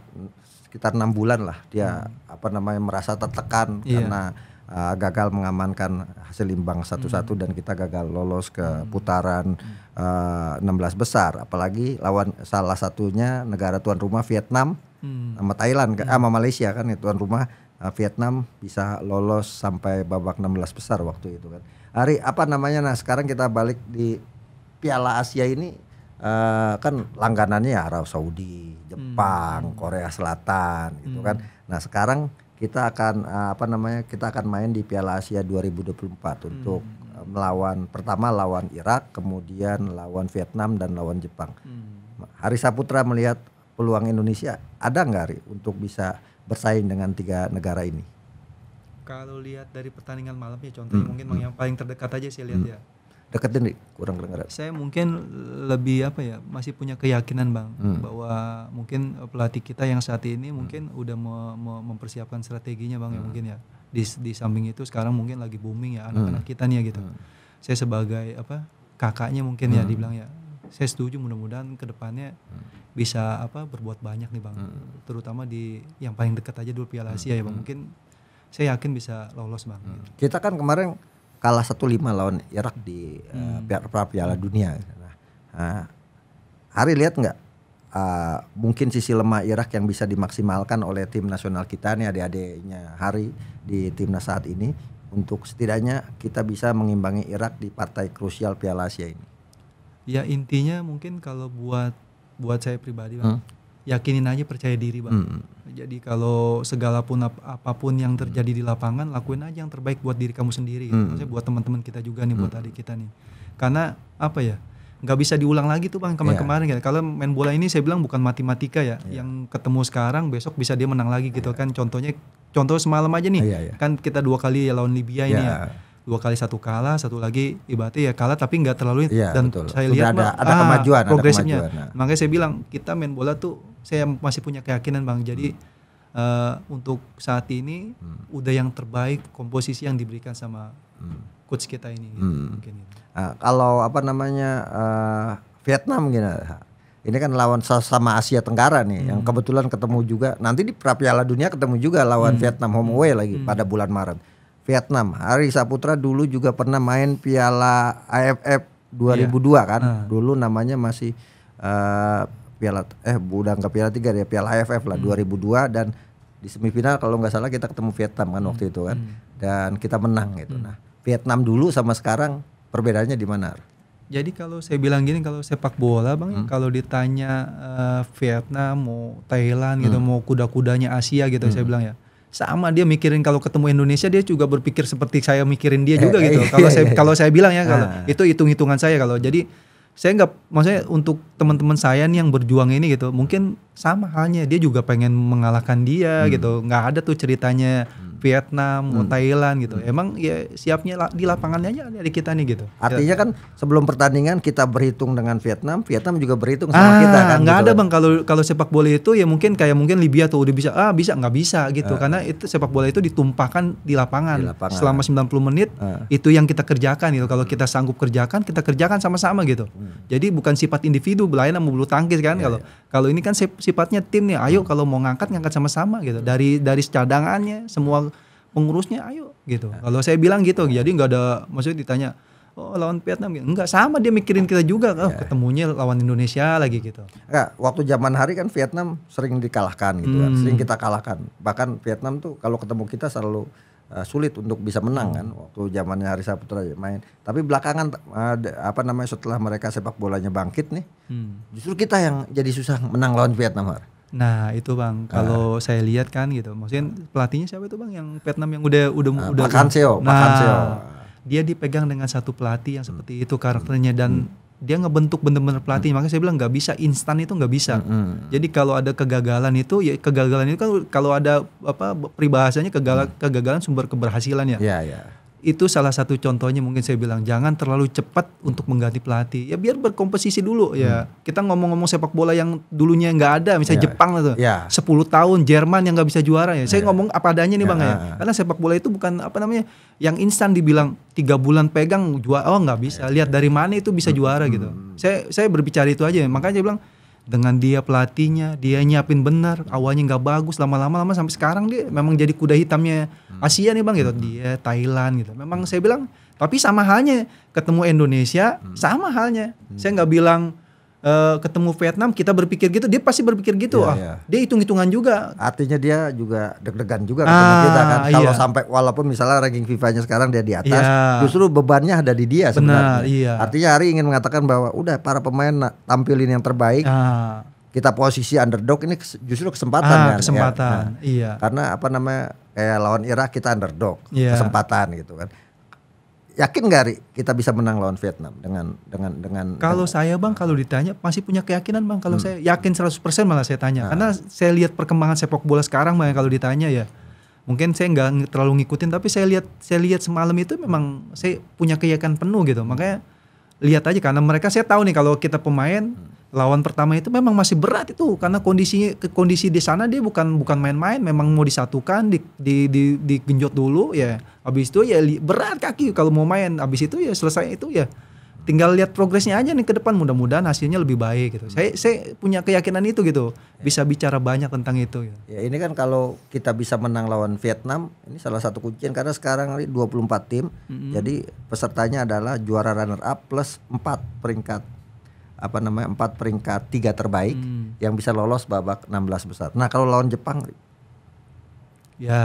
sekitar enam bulan lah dia hmm. apa namanya merasa tertekan iya. karena uh, gagal mengamankan hasil imbang satu-satu hmm. dan kita gagal lolos ke hmm. putaran hmm uh, eh, 16 besar apalagi lawan salah satunya negara tuan rumah Vietnam hmm. sama Thailand kan, hmm. Ah, sama Malaysia kan ya tuan rumah uh, Vietnam bisa lolos sampai babak 16 besar waktu itu kan hari apa namanya nah sekarang kita balik di Piala Asia ini uh, kan langganannya ya Arab Saudi Jepang hmm. Korea Selatan gitu hmm. kan nah sekarang kita akan apa namanya kita akan main di Piala Asia 2024 hmm. untuk melawan pertama lawan Irak, kemudian lawan Vietnam dan lawan Jepang. Hmm. Hari Saputra melihat peluang Indonesia ada nggak Hari untuk bisa bersaing dengan tiga negara ini? Kalau lihat dari pertandingan malam ya contohnya hmm. mungkin hmm. yang paling terdekat aja sih lihat hmm. ya deketin nih kurang kedengaran. Saya mungkin lebih apa ya masih punya keyakinan bang hmm. bahwa mungkin pelatih kita yang saat ini hmm. mungkin hmm. udah mau mempersiapkan strateginya bang ya hmm. ya mungkin ya di di samping itu sekarang mungkin lagi booming ya anak-anak hmm. kita nih ya gitu. Hmm. Saya sebagai apa kakaknya mungkin ya hmm. ya dibilang ya saya setuju mudah-mudahan kedepannya hmm. bisa apa berbuat banyak nih bang hmm. terutama di yang paling dekat aja dulu Piala Asia hmm. ya bang hmm. mungkin saya yakin bisa lolos bang. Hmm. Gitu. Kita kan kemarin kalah 1-5 lawan Irak di eh, hmm. uh, Piala Dunia. Nah, ah, Hari lihat nggak uh, mungkin sisi lemah Irak yang bisa dimaksimalkan oleh tim nasional kita nih adik-adiknya Hari di timnas saat ini untuk setidaknya kita bisa mengimbangi Irak di partai krusial Piala Asia ini. Ya intinya mungkin kalau buat buat saya pribadi bang, hmm? yakinin aja percaya diri bang. Hmm. Jadi kalau segala pun ap apapun yang terjadi di lapangan lakuin aja yang terbaik buat diri kamu sendiri. Hmm. Maksudnya buat teman-teman kita juga nih, hmm. buat adik kita nih. Karena apa ya? nggak bisa diulang lagi tuh bang kemarin-kemarin iya. yeah. Gitu. kan. Kalau main bola ini saya bilang bukan matematika ya, yeah. yang ketemu sekarang besok bisa dia menang lagi gitu yeah. kan. Contohnya, contoh semalam aja nih, yeah, yeah. kan kita dua kali ya lawan Libya yeah. ini iya. ya dua kali satu kalah satu lagi ibaratnya ya kalah tapi nggak terlalu ya, dan betul. saya lihat ada, ada ah, kemajuan progresifnya nah. makanya saya bilang kita main bola tuh saya masih punya keyakinan bang jadi hmm. uh, untuk saat ini hmm. udah yang terbaik komposisi yang diberikan sama hmm. coach kita ini gitu, hmm. mungkin Nah, kalau apa namanya uh, Vietnam gini, ini kan lawan sama Asia Tenggara nih hmm. yang kebetulan ketemu juga nanti di pra Piala Dunia ketemu juga lawan hmm. Vietnam home away hmm. lagi hmm. pada bulan Maret Vietnam Hari Saputra dulu juga pernah main Piala AFF 2002 yeah. kan hmm. dulu namanya masih uh, Piala eh udah nggak Piala Tiga ya Piala AFF lah hmm. 2002 dan di semifinal kalau nggak salah kita ketemu Vietnam kan hmm. waktu itu kan hmm. dan kita menang gitu. Hmm. Nah, Vietnam dulu sama sekarang perbedaannya di mana? Jadi kalau saya bilang gini kalau sepak bola Bang hmm. kalau ditanya uh, Vietnam mau Thailand gitu hmm. mau kuda-kudanya Asia gitu hmm. saya bilang ya sama dia mikirin kalau ketemu Indonesia dia juga berpikir seperti saya mikirin dia eh, juga gitu. eh, gitu. Kalau iya, saya iya, iya. kalau saya bilang ya kalau ah. itu hitung-hitungan saya kalau jadi saya nggak maksudnya untuk teman-teman saya nih yang berjuang ini gitu mungkin sama halnya dia juga pengen mengalahkan dia hmm. gitu nggak ada tuh ceritanya hmm. Vietnam, hmm. Thailand gitu. Hmm. Emang ya siapnya di lapangannya aja dari kita nih gitu. Artinya kan sebelum pertandingan kita berhitung dengan Vietnam, Vietnam juga berhitung sama ah, kita kan. nggak gitu. ada Bang kalau kalau sepak bola itu ya mungkin kayak mungkin Libya tuh udah bisa ah bisa nggak bisa gitu uh. karena itu sepak bola itu ditumpahkan di lapangan, di lapangan. selama 90 menit uh. itu yang kita kerjakan gitu. Kalau kita sanggup kerjakan, kita kerjakan sama-sama gitu. Hmm. Jadi bukan sifat individu belain sama bulu tangkis kan yeah, kalau yeah kalau ini kan sifatnya tim nih, ayo hmm. kalau mau ngangkat ngangkat sama-sama gitu. Hmm. Dari dari cadangannya, semua pengurusnya, ayo gitu. Ya. Kalau saya bilang gitu, ya. jadi nggak ada maksudnya ditanya, oh lawan Vietnam enggak sama dia mikirin kita juga ya, oh, ketemunya lawan Indonesia lagi gitu ya, waktu zaman hari kan Vietnam sering dikalahkan gitu hmm. kan sering kita kalahkan bahkan Vietnam tuh kalau ketemu kita selalu uh, sulit untuk bisa menang kan hmm. waktu zamannya Hari Saputra main. Tapi belakangan uh, apa namanya setelah mereka sepak bolanya bangkit nih, hmm. justru kita yang jadi susah menang lawan Vietnam. Har. Nah itu bang, nah. kalau uh. saya lihat kan gitu, maksudnya pelatihnya siapa itu bang yang Vietnam yang udah udah uh, udah Makan Seo, nah, dia dipegang dengan satu pelatih yang seperti hmm. itu karakternya dan hmm dia ngebentuk bener-bener pelatih hmm. makanya saya bilang nggak bisa instan itu nggak bisa hmm. hmm, hmm. jadi kalau ada kegagalan itu ya kegagalan itu kan kalau ada apa peribahasanya kegagalan, hmm. kegagalan sumber keberhasilan ya yeah, yeah itu salah satu contohnya mungkin saya bilang jangan terlalu cepat untuk mengganti pelatih ya biar berkomposisi dulu ya. hmm. ya kita ngomong-ngomong sepak bola yang dulunya nggak ada misalnya yeah. Jepang atau ya. sepuluh yeah. 10 tahun Jerman yang nggak bisa juara ya saya ya. ngomong apa adanya nih yeah. bang ya karena sepak bola itu bukan apa namanya yang instan dibilang tiga bulan pegang juara oh nggak bisa lihat dari mana itu bisa hmm. juara gitu. hmm. gitu saya saya berbicara itu aja makanya saya bilang dengan dia pelatihnya dia nyiapin benar awalnya nggak bagus lama-lama lama sampai sekarang dia memang jadi kuda hitamnya hmm. Asia nih bang gitu hmm. dia Thailand gitu memang saya bilang tapi sama halnya ketemu Indonesia hmm. sama halnya saya nggak bilang Eh, ketemu Vietnam kita berpikir gitu dia pasti berpikir gitu yeah, ah yeah. dia hitung hitungan juga artinya dia juga deg-degan juga kan ah, ketemu kita kan iya. kalau yeah. sampai walaupun misalnya ranking FIFA-nya sekarang dia di atas yeah. justru bebannya ada di dia sebenarnya Benar, iya. yeah. artinya Hari ingin mengatakan bahwa udah para pemain tampilin yang terbaik ah. kita posisi underdog ini justru kesempatan ah, kan ya. kesempatan ya. nah, iya karena apa namanya kayak lawan Irak kita underdog yeah. kesempatan gitu kan Yakin gak Ri kita bisa menang lawan Vietnam dengan dengan dengan Kalau dengan, saya Bang kalau ditanya masih punya keyakinan Bang kalau hmm. saya yakin 100% malah saya tanya. Nah. Karena saya lihat perkembangan sepak bola sekarang Bang kalau ditanya ya. Mungkin saya nggak terlalu ngikutin tapi saya lihat saya lihat semalam itu memang saya punya keyakinan penuh gitu. Makanya lihat aja karena mereka saya tahu nih kalau kita pemain hmm lawan pertama itu memang masih berat itu karena kondisinya kondisi di sana dia bukan bukan main-main memang mau disatukan di di di digenjot dulu ya habis itu ya berat kaki kalau mau main habis itu ya selesai itu ya tinggal lihat progresnya aja nih ke depan mudah-mudahan hasilnya lebih baik gitu. Saya saya punya keyakinan itu gitu. Bisa bicara banyak tentang itu gitu. Ya ini kan kalau kita bisa menang lawan Vietnam ini salah satu kuncian karena sekarang ini 24 tim. Mm -hmm. Jadi pesertanya adalah juara runner up plus 4 peringkat apa namanya empat peringkat tiga terbaik hmm. yang bisa lolos babak 16 besar. Nah kalau lawan Jepang ya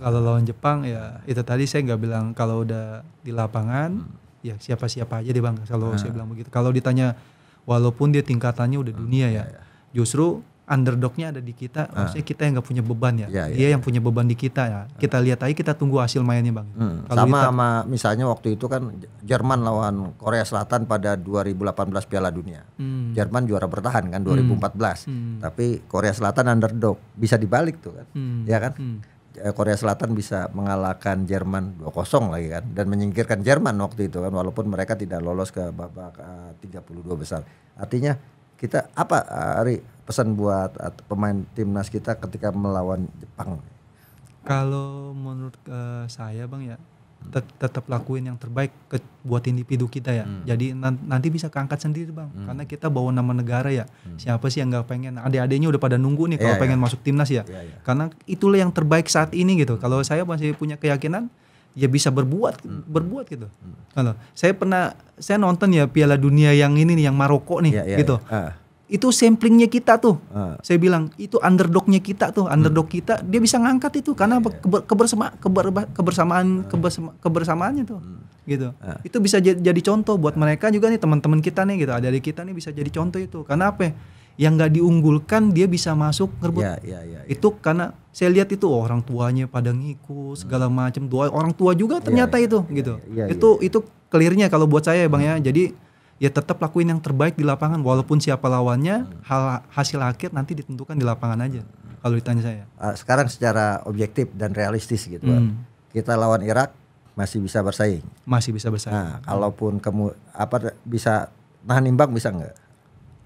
kalau lawan Jepang ya itu tadi saya nggak bilang kalau udah di lapangan hmm. ya siapa siapa aja deh bang kalau hmm. saya bilang begitu. Kalau ditanya walaupun dia tingkatannya udah hmm, dunia ya, ya, ya. justru underdognya ada di kita, uh. maksudnya kita yang nggak punya beban ya, yeah, ya, dia yeah. yang punya beban di kita ya. Kita lihat aja, kita tunggu hasil mainnya bang. Hmm. sama kita, sama misalnya waktu itu kan Jerman lawan Korea Selatan pada 2018 Piala Dunia. Hmm. Jerman juara bertahan kan 2014, hmm. hmm. tapi Korea Selatan underdog, bisa dibalik tuh kan, hmm. ya kan? Hmm. Eh, Korea Selatan bisa mengalahkan Jerman 2-0 lagi kan dan menyingkirkan Jerman waktu itu kan walaupun mereka tidak lolos ke babak eh, uh, 32 besar. Artinya kita apa eh, Ari pesan buat pemain timnas kita ketika melawan Jepang? Kalau menurut uh, saya bang ya tet tetap lakuin yang terbaik ke, buat individu kita ya. Hmm. Jadi nanti bisa keangkat sendiri bang, hmm. karena kita bawa nama negara ya. Hmm. Siapa sih yang nggak pengen? Adik-adiknya udah pada nunggu nih iya, kalau yeah, pengen yeah. masuk timnas ya. Yeah, yeah. Karena itulah yang terbaik saat ini gitu. Kalau hmm. saya masih punya keyakinan, ya bisa berbuat hmm. berbuat gitu. Hmm. Kalau saya pernah saya nonton ya Piala Dunia yang ini nih yang Maroko nih yeah, yeah, gitu. Yeah. Iya. Uh itu samplingnya kita tuh. Uh. Saya bilang itu underdognya kita tuh, hmm. underdog hmm. kita dia bisa ngangkat itu karena yeah. Iya. keber, kebersama keber, kebersamaan uh. Ah. kebersama, kebersamaannya tuh. Hmm. Gitu. Uh. Itu bisa jadi contoh buat mereka juga nih teman-teman kita nih gitu, adik-adik kita nih bisa jadi contoh itu. Karena apa? Ya? Yang nggak diunggulkan dia bisa masuk ngerebut. Yeah, yeah, yeah, yeah. Itu karena saya lihat itu oh, orang tuanya pada ngikut hmm. segala macam. Dua orang tua juga iya, ternyata yeah, itu yeah, gitu. Yeah, yeah, itu yeah. itu clearnya kalau buat saya Bang ya. Jadi ya tetap lakuin yang terbaik di lapangan walaupun siapa lawannya hal hasil akhir nanti ditentukan di lapangan aja kalau ditanya saya ah, sekarang secara objektif dan realistis gitu hmm. kita lawan Irak masih bisa bersaing masih bisa bersaing nah, kalaupun kamu apa bisa nahan imbang bisa nggak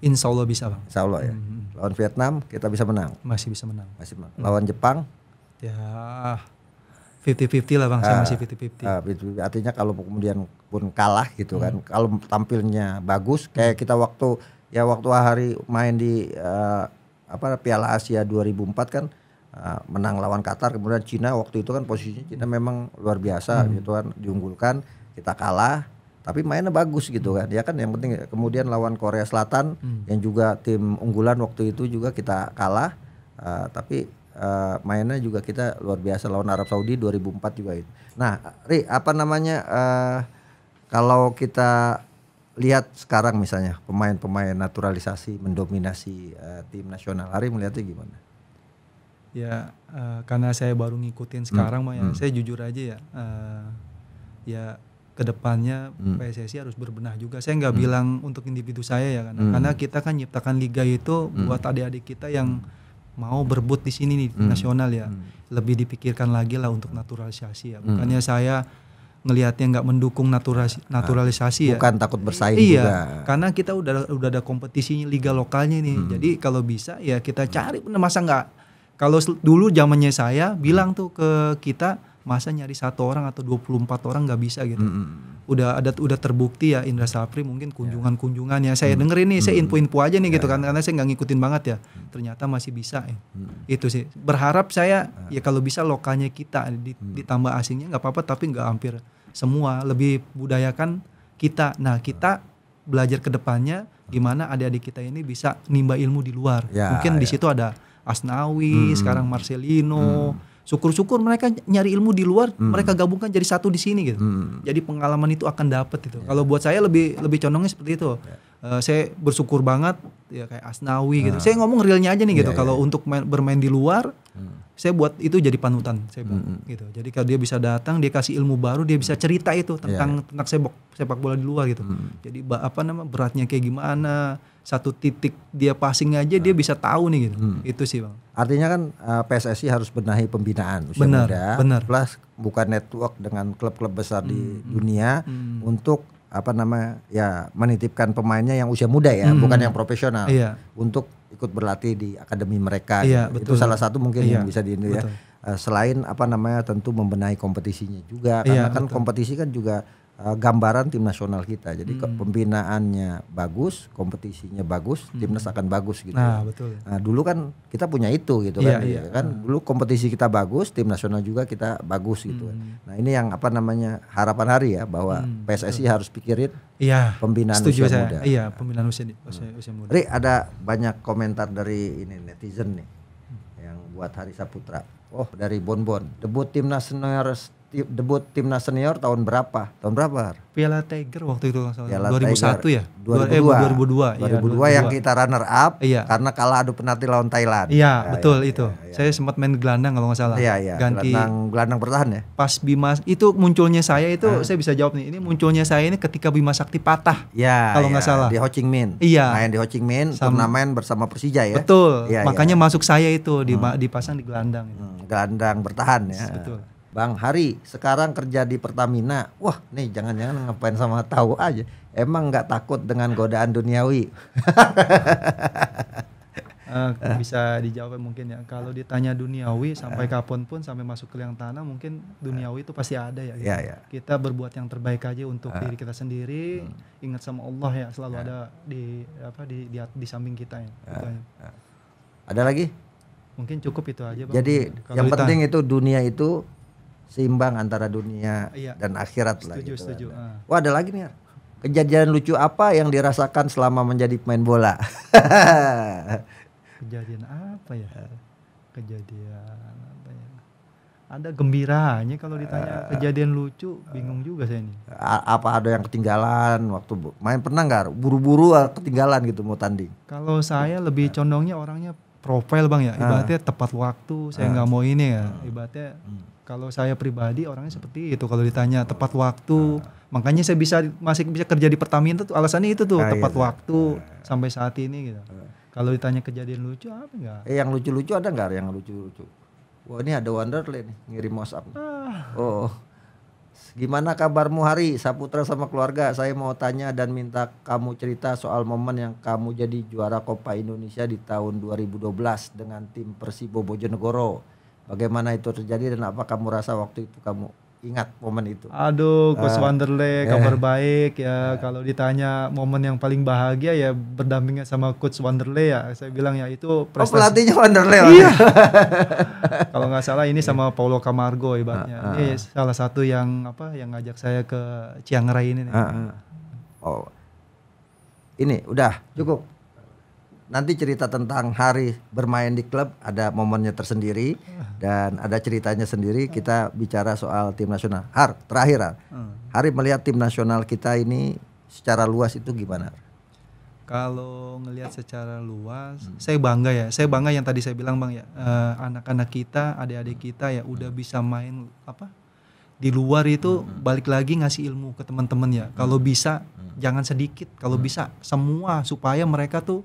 Insya Allah bisa bang Insya Allah ya hmm. lawan Vietnam kita bisa menang masih bisa menang masih menang. lawan Jepang ya 50-50 lah bang sama masih si 50-50. Ah, artinya kalau kemudian pun kalah gitu hmm. kan, kalau tampilnya bagus kayak hmm. kita waktu ya waktu hari main di uh, apa Piala Asia 2004 kan uh, menang lawan Qatar kemudian Cina waktu itu kan posisinya Cina hmm. memang luar biasa hmm. gitu kan diunggulkan kita kalah tapi mainnya bagus gitu kan ya kan yang penting kemudian lawan Korea Selatan hmm. yang juga tim unggulan waktu itu juga kita kalah uh, tapi uh, mainnya juga kita luar biasa lawan Arab Saudi 2004 juga itu. Nah, Ri, apa namanya uh, kalau kita lihat sekarang misalnya pemain-pemain naturalisasi mendominasi uh, tim nasional, Ari melihatnya gimana? Ya, uh, karena saya baru ngikutin hmm. sekarang, hmm. hmm. saya jujur aja ya, uh, ya kedepannya hmm. PSSI harus berbenah juga. Saya nggak hmm. bilang untuk individu saya ya, karena, hmm. karena kita kan nyiptakan liga itu hmm. buat adik-adik kita yang hmm mau berbut di sini nih hmm. nasional ya hmm. lebih dipikirkan lagi lah untuk naturalisasi ya bukannya hmm. saya ngelihatnya nggak mendukung naturasi, ah, naturalisasi bukan ya bukan takut bersaing iya, juga karena kita udah udah ada kompetisinya liga lokalnya nih hmm. jadi kalau bisa ya kita cari masa nggak kalau dulu zamannya saya bilang tuh ke kita masa nyari satu orang atau 24 orang nggak bisa gitu. Mm-hmm. Udah ada udah terbukti ya Indra Sapri mungkin kunjungan kunjungan ya. Saya mm-hmm. saya info-info aja nih yeah. gitu ya. kan karena saya nggak ngikutin banget ya. Ternyata masih bisa ya. mm Itu sih. Berharap saya ya, ya kalau bisa lokalnya kita mm. ditambah asingnya nggak apa-apa tapi nggak hampir semua, lebih budayakan kita. Nah, kita belajar ke depannya gimana adik-adik kita ini bisa nimba ilmu di luar. Yeah, Mungkin yeah. di ya. situ ada Asnawi, hmm. sekarang Marcelino. Hmm syukur-syukur mereka nyari ilmu di luar hmm. mereka gabungkan jadi satu di sini gitu hmm. jadi pengalaman itu akan dapat itu yeah. kalau buat saya lebih lebih condongnya seperti itu yeah. Ya. uh, saya bersyukur banget ya kayak Asnawi nah. gitu ah. saya ngomong realnya aja nih gitu yeah, kalau ya. untuk main, bermain di luar hmm saya buat itu jadi panutan saya mm -hmm. gitu jadi kalau dia bisa datang dia kasih ilmu baru dia bisa cerita itu iya, tentang yeah. tentang sepak sepak bola di luar gitu mm -hmm. jadi apa nama beratnya kayak gimana satu titik dia passing aja nah. dia bisa tahu nih gitu mm. itu sih bang artinya kan uh, PSSI harus benahi pembinaan usia benar, muda benar. plus buka network dengan klub-klub besar mm. di dunia mm. untuk apa nama ya menitipkan pemainnya yang usia muda ya mm. bukan yang profesional iya. untuk ikut berlatih di akademi mereka. Iya, gitu. Itu salah satu mungkin iya, yang bisa di ya. Eh, selain apa namanya tentu membenahi kompetisinya juga iya, karena kan betul. kompetisi kan juga Eh, gambaran tim nasional kita. Jadi hmm. pembinaannya bagus, kompetisinya bagus, hmm. timnas akan bagus gitu. Nah, ya. betul. Nah, dulu kan kita punya itu gitu yeah, kan. Iya. Kan hmm. dulu kompetisi kita bagus, tim nasional juga kita bagus gitu. Hmm. Nah, ini yang apa namanya harapan hari ya bahwa hmm, PSSI betul. harus pikirin Iya. Pembinaan Setuju usia saya. muda. Iya, pembinaan usia, hmm. usia, usia muda. Ri, ada banyak komentar dari ini netizen nih hmm. yang buat Hari Saputra. Oh, dari Bonbon. Debut timnas senior debut timnas senior tahun berapa? Tahun berapa? Piala Tiger waktu itu Piala 2001 Tiger. ya? 2002. Eh, 2002. 2002, ya, 2002 yang kita runner up iya. karena kalah adu penalti lawan Thailand. Iya, ya, betul ya, itu. Ya, Saya sempat main gelandang kalau nggak salah. Iya, iya. Ganti gelandang, gelandang bertahan ya. Pas Bima itu munculnya saya itu ah. saya bisa jawab nih. Ini munculnya saya ini ketika Bima Sakti patah. Iya. Kalau nggak ya. salah. Di Ho Chi Minh. Iya. Main di Ho Chi Minh turnamen bersama Persija ya. Betul. Ya, Makanya ya. masuk saya itu di hmm. dipasang di gelandang. Hmm, gelandang bertahan ya. Betul. Bang Hari sekarang kerja di Pertamina. Wah, nih jangan-jangan ngapain sama tahu aja. Emang nggak takut dengan godaan duniawi? uh, bisa dijawab mungkin ya. Kalau ditanya duniawi sampai eh. kapan pun sampai masuk ke liang tanah mungkin duniawi itu pasti ada ya. Gitu. Ya, Kita berbuat yang terbaik aja untuk uh. diri kita sendiri. Hmm. Ingat sama Allah ya selalu iya. ada di apa di di, di samping kita ya. Uh. Uh. Ada lagi? Mungkin cukup itu aja. Bang. Jadi Kalo yang penting itu dunia itu seimbang antara dunia iya. dan akhirat setuju, lah gitu. Setuju. Kan. Ah. Wah, ada lagi nih. Kejadian lucu apa yang dirasakan selama menjadi pemain bola? Kejadian apa ya? Kejadian apa ya? Ada gembiranya kalau ditanya uh, kejadian lucu, bingung juga saya ini. Apa ada yang ketinggalan waktu main pernah nggak buru-buru eh, ketinggalan gitu mau tanding? Kalau saya lebih condongnya orangnya Profile bang ya ah. ibaratnya tepat waktu saya ah. nggak mau ini ya ah. ibaratnya hmm. kalau saya pribadi orangnya seperti itu kalau ditanya tepat waktu makanya saya bisa masih bisa kerja di Pertamina tuh alasannya itu tuh tepat iya. waktu sampai saat ini gitu kalau ditanya kejadian lucu apa enggak eh yang lucu-lucu ada nggak yang lucu-lucu Wah ini ada Wonderland nih ngirim WhatsApp. Ah. Oh. Gimana kabarmu hari Saputra sama keluarga? Saya mau tanya dan minta kamu cerita soal momen yang kamu jadi juara Copa Indonesia di tahun 2012 dengan tim Persibo Bojonegoro. Bagaimana itu terjadi dan apa kamu rasa waktu itu kamu ingat momen itu. Aduh, Coach uh, Wanderle, kabar eh. baik ya. Uh, Kalau ditanya momen yang paling bahagia ya berdampingnya sama Coach Wanderle ya. Saya bilang ya itu oh, prestasi. Oh, pelatihnya Wanderle. Iya. Kalau nggak salah ini sama Paulo Camargo ibaratnya. Uh, ah, uh. Ah. Ini salah satu yang apa yang ngajak saya ke Ciangrai ini. Nih. Uh, uh. Oh. Ini udah cukup nanti cerita tentang hari bermain di klub ada momennya tersendiri dan ada ceritanya sendiri kita bicara soal tim nasional. Har, terakhir hmm. Hari melihat tim nasional kita ini secara luas itu gimana? Kalau ngelihat secara luas, hmm. saya bangga ya. Saya bangga yang tadi saya bilang bang ya, eh, anak-anak eh, kita, adik-adik kita ya udah bisa main apa di luar itu hmm. balik lagi ngasih ilmu ke teman-teman ya. Kalau hmm. bisa hmm. jangan sedikit, kalau hmm. bisa semua supaya mereka tuh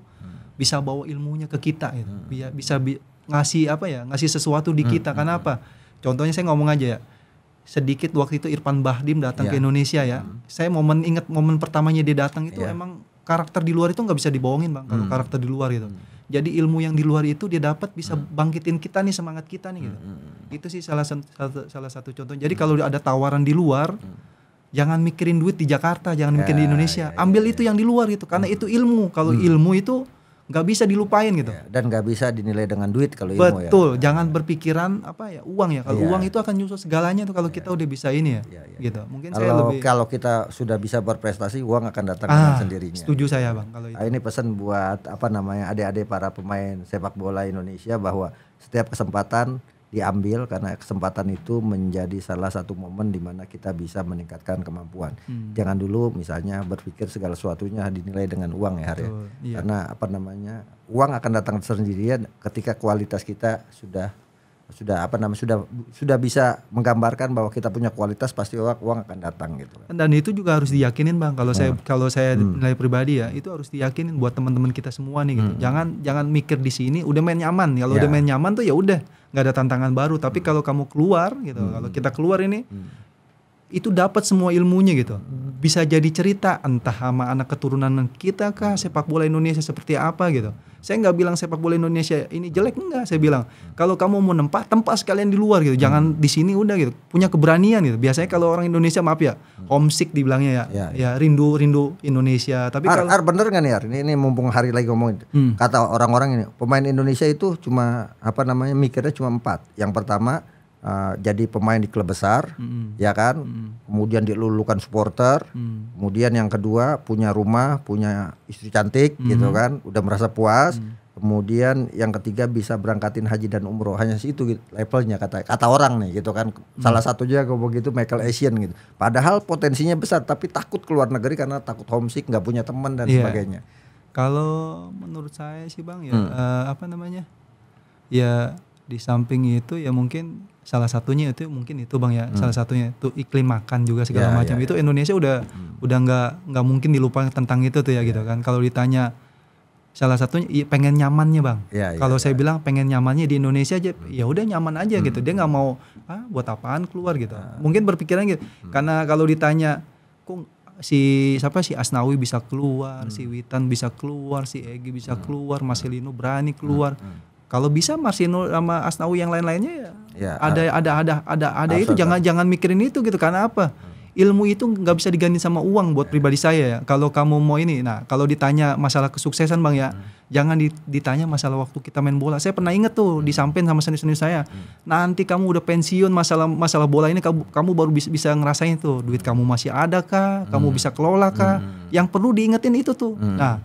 bisa bawa ilmunya ke kita gitu. Hmm. Bisa bi ngasih apa ya? ngasih sesuatu di hmm, kita. Hmm. Karena hmm. apa? Contohnya saya ngomong aja ya. Sedikit waktu itu Irfan Bahdim datang yeah. ke iya. Indonesia ya. Hmm. Saya momen ingat momen pertamanya dia datang itu yeah. emang karakter di luar itu nggak bisa dibohongin bang kalau hmm. karakter di luar gitu hmm. jadi ilmu yang di luar itu dia dapat bisa hmm. bangkitin kita nih semangat kita nih gitu hmm. itu sih salah satu salah satu contoh jadi hmm. kalau ada tawaran di luar hmm. jangan mikirin duit di Jakarta jangan ya, mikirin di Indonesia ya, ya, ambil ya, itu ya. yang di luar gitu karena hmm. itu ilmu kalau hmm. ilmu itu nggak bisa dilupain gitu. Ya, dan nggak bisa dinilai dengan duit kalau ya. Betul, ya. Betul, jangan berpikiran apa ya uang ya. Kalau ya. uang itu akan nyusul segalanya tuh kalau ya. kita udah bisa ini ya. ya, ya gitu. Mungkin kalau, saya lebih kalau kita sudah bisa berprestasi uang akan datang ah, dengan sendirinya. Setuju saya Bang kalau itu. Nah, ini pesan buat apa namanya adik-adik para pemain sepak bola Indonesia bahwa setiap kesempatan diambil karena kesempatan itu menjadi salah satu momen di mana kita bisa meningkatkan kemampuan. Hmm. Jangan dulu misalnya berpikir segala sesuatunya dinilai dengan uang ya hari. Ya. Iya. Karena apa namanya? Uang akan datang sendirian ketika kualitas kita sudah sudah apa namanya sudah sudah bisa menggambarkan bahwa kita punya kualitas pasti uang, uang akan datang gitu dan itu juga harus diyakinin bang kalau hmm. saya kalau saya hmm. nilai pribadi ya itu harus diyakinin buat teman-teman kita semua nih gitu hmm. jangan jangan mikir di sini udah main nyaman ya, kalau ya. udah main nyaman tuh ya udah nggak ada tantangan baru tapi hmm. kalau kamu keluar gitu hmm. kalau kita keluar ini hmm itu dapat semua ilmunya gitu. Bisa jadi cerita entah sama anak keturunan kita kah sepak bola Indonesia seperti apa gitu. Saya nggak bilang sepak bola Indonesia ini jelek enggak, saya bilang kalau kamu mau nempah, tempat sekalian di luar gitu. Jangan di sini udah gitu. Punya keberanian gitu. Biasanya kalau orang Indonesia maaf ya, homesick dibilangnya ya. Ya, ya. ya rindu rindu Indonesia. Tapi ar, kalau ar bener nggak nih Ar? Ini, ini mumpung hari lagi ngomongin. Hmm. Kata orang-orang ini, pemain Indonesia itu cuma apa namanya mikirnya cuma empat. Yang pertama uh, jadi pemain di klub besar, mm. ya kan? Mm. Kemudian dilulukan supporter, mm. kemudian yang kedua punya rumah, punya istri cantik, mm. gitu kan? Udah merasa puas. Mm. Kemudian yang ketiga bisa berangkatin haji dan umroh hanya situ gitu, levelnya kata kata orang nih gitu kan hmm. salah satunya kalau begitu Michael Asian gitu padahal potensinya besar tapi takut keluar negeri karena takut homesick nggak punya teman dan yeah. sebagainya kalau menurut saya sih bang ya hmm. uh, apa namanya ya di samping itu ya mungkin salah satunya itu mungkin itu bang ya hmm. salah satunya itu iklim makan juga segala yeah, ya, macam yeah, itu Indonesia udah hmm. udah nggak nggak mungkin dilupakan tentang itu tuh ya yeah. gitu ya. kan kalau ditanya salah satunya iya, pengen nyamannya bang yeah, ya, kalau yeah, saya bilang pengen nyamannya di Indonesia aja hmm. ya udah nyaman aja hmm. gitu dia nggak hmm. mau ah buat apaan keluar gitu ah. mungkin berpikiran gitu hmm. karena kalau ditanya kok si siapa si Asnawi bisa keluar hmm. si Witan bisa keluar si Egi bisa hmm. keluar Mas hmm. Elino berani keluar hmm. Hmm kalau bisa Marsino sama Asnawi yang lain-lainnya ya, ya ada, ada ada ada ada itu jangan jangan mikirin itu gitu karena apa? Hmm. Ilmu itu nggak bisa diganti sama uang buat pribadi saya ya. Kalau kamu mau ini, nah kalau ditanya masalah kesuksesan bang ya, hmm. jangan ditanya masalah waktu kita main bola. Saya pernah inget tuh hmm. disampaikan sama senior-senior saya, hmm. nanti kamu udah pensiun masalah masalah bola ini kamu, kamu baru bisa, bisa ngerasain tuh duit kamu masih ada kah, kamu hmm. bisa kelola kah. Hmm. Yang perlu diingetin itu tuh. Hmm. Nah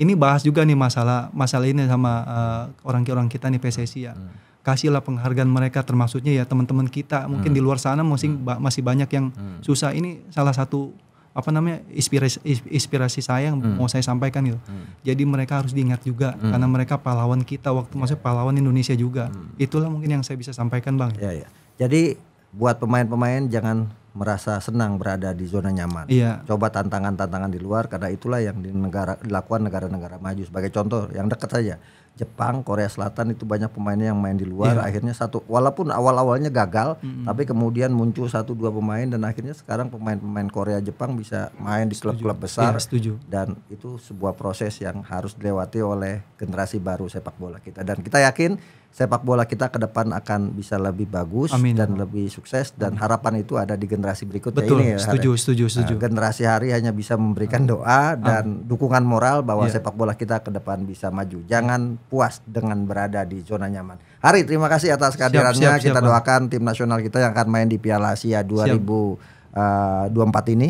ini bahas juga nih masalah masalah ini sama eh, orang-orang uh, kita nih PSSI ya. Hmm. Kasihlah penghargaan mereka termasuknya ya teman-teman kita mungkin hmm. di luar sana masih hmm. masih banyak yang hmm. susah ini salah satu apa namanya inspirasi inspirasi saya yang hmm. mau saya sampaikan itu Hmm. Jadi mereka harus diingat juga hmm. karena mereka pahlawan kita waktu yeah. maksudnya pahlawan Indonesia juga. Hmm. Itulah mungkin yang saya bisa sampaikan Bang. Ya, ya. Jadi buat pemain-pemain jangan merasa senang berada di zona nyaman. Iya. Coba tantangan-tantangan di luar karena itulah yang di negara dilakukan negara-negara maju. Sebagai contoh yang dekat saja, Jepang, Korea Selatan itu banyak pemainnya yang main di luar. Iya. Akhirnya satu walaupun awal-awalnya gagal, mm-hmm. tapi kemudian muncul satu dua pemain dan akhirnya sekarang pemain-pemain Korea Jepang bisa main di klub-klub besar. Iya, setuju. Dan itu sebuah proses yang harus dilewati oleh generasi baru sepak bola kita dan kita yakin sepak bola kita ke depan akan bisa lebih bagus Amin. dan lebih sukses dan Amin. harapan itu ada di generasi berikutnya Betul, ini ya. Setuju, ya. setuju, setuju. Nah, generasi hari hanya bisa memberikan doa dan Amin. dukungan moral bahwa yeah. sepak bola kita ke depan bisa maju. Jangan puas dengan berada di zona nyaman. Hari, terima kasih atas kehadirannya. Siap, siap, siap, kita doakan tim nasional kita yang akan main di Piala Asia 2024 eh, ini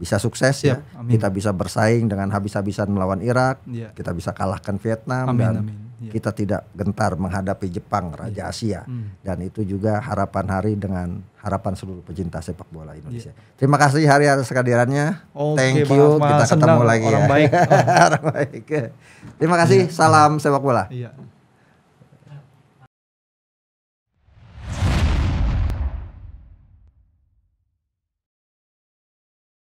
bisa sukses ya. siap. ya. Amin. Kita bisa bersaing dengan habis-habisan melawan Irak, yeah. kita bisa kalahkan Vietnam amin, dan amin yeah. kita tidak gentar menghadapi Jepang iya. Raja yeah. Asia mm. dan itu juga harapan hari dengan harapan seluruh pecinta sepak bola Indonesia. Yeah. Terima kasih hari atas kehadirannya. Okay, Thank you. maaf, kita senang, ketemu lagi ya. orang ya. Baik. orang baik. Terima kasih. Yeah. Salam sepak bola. Yeah.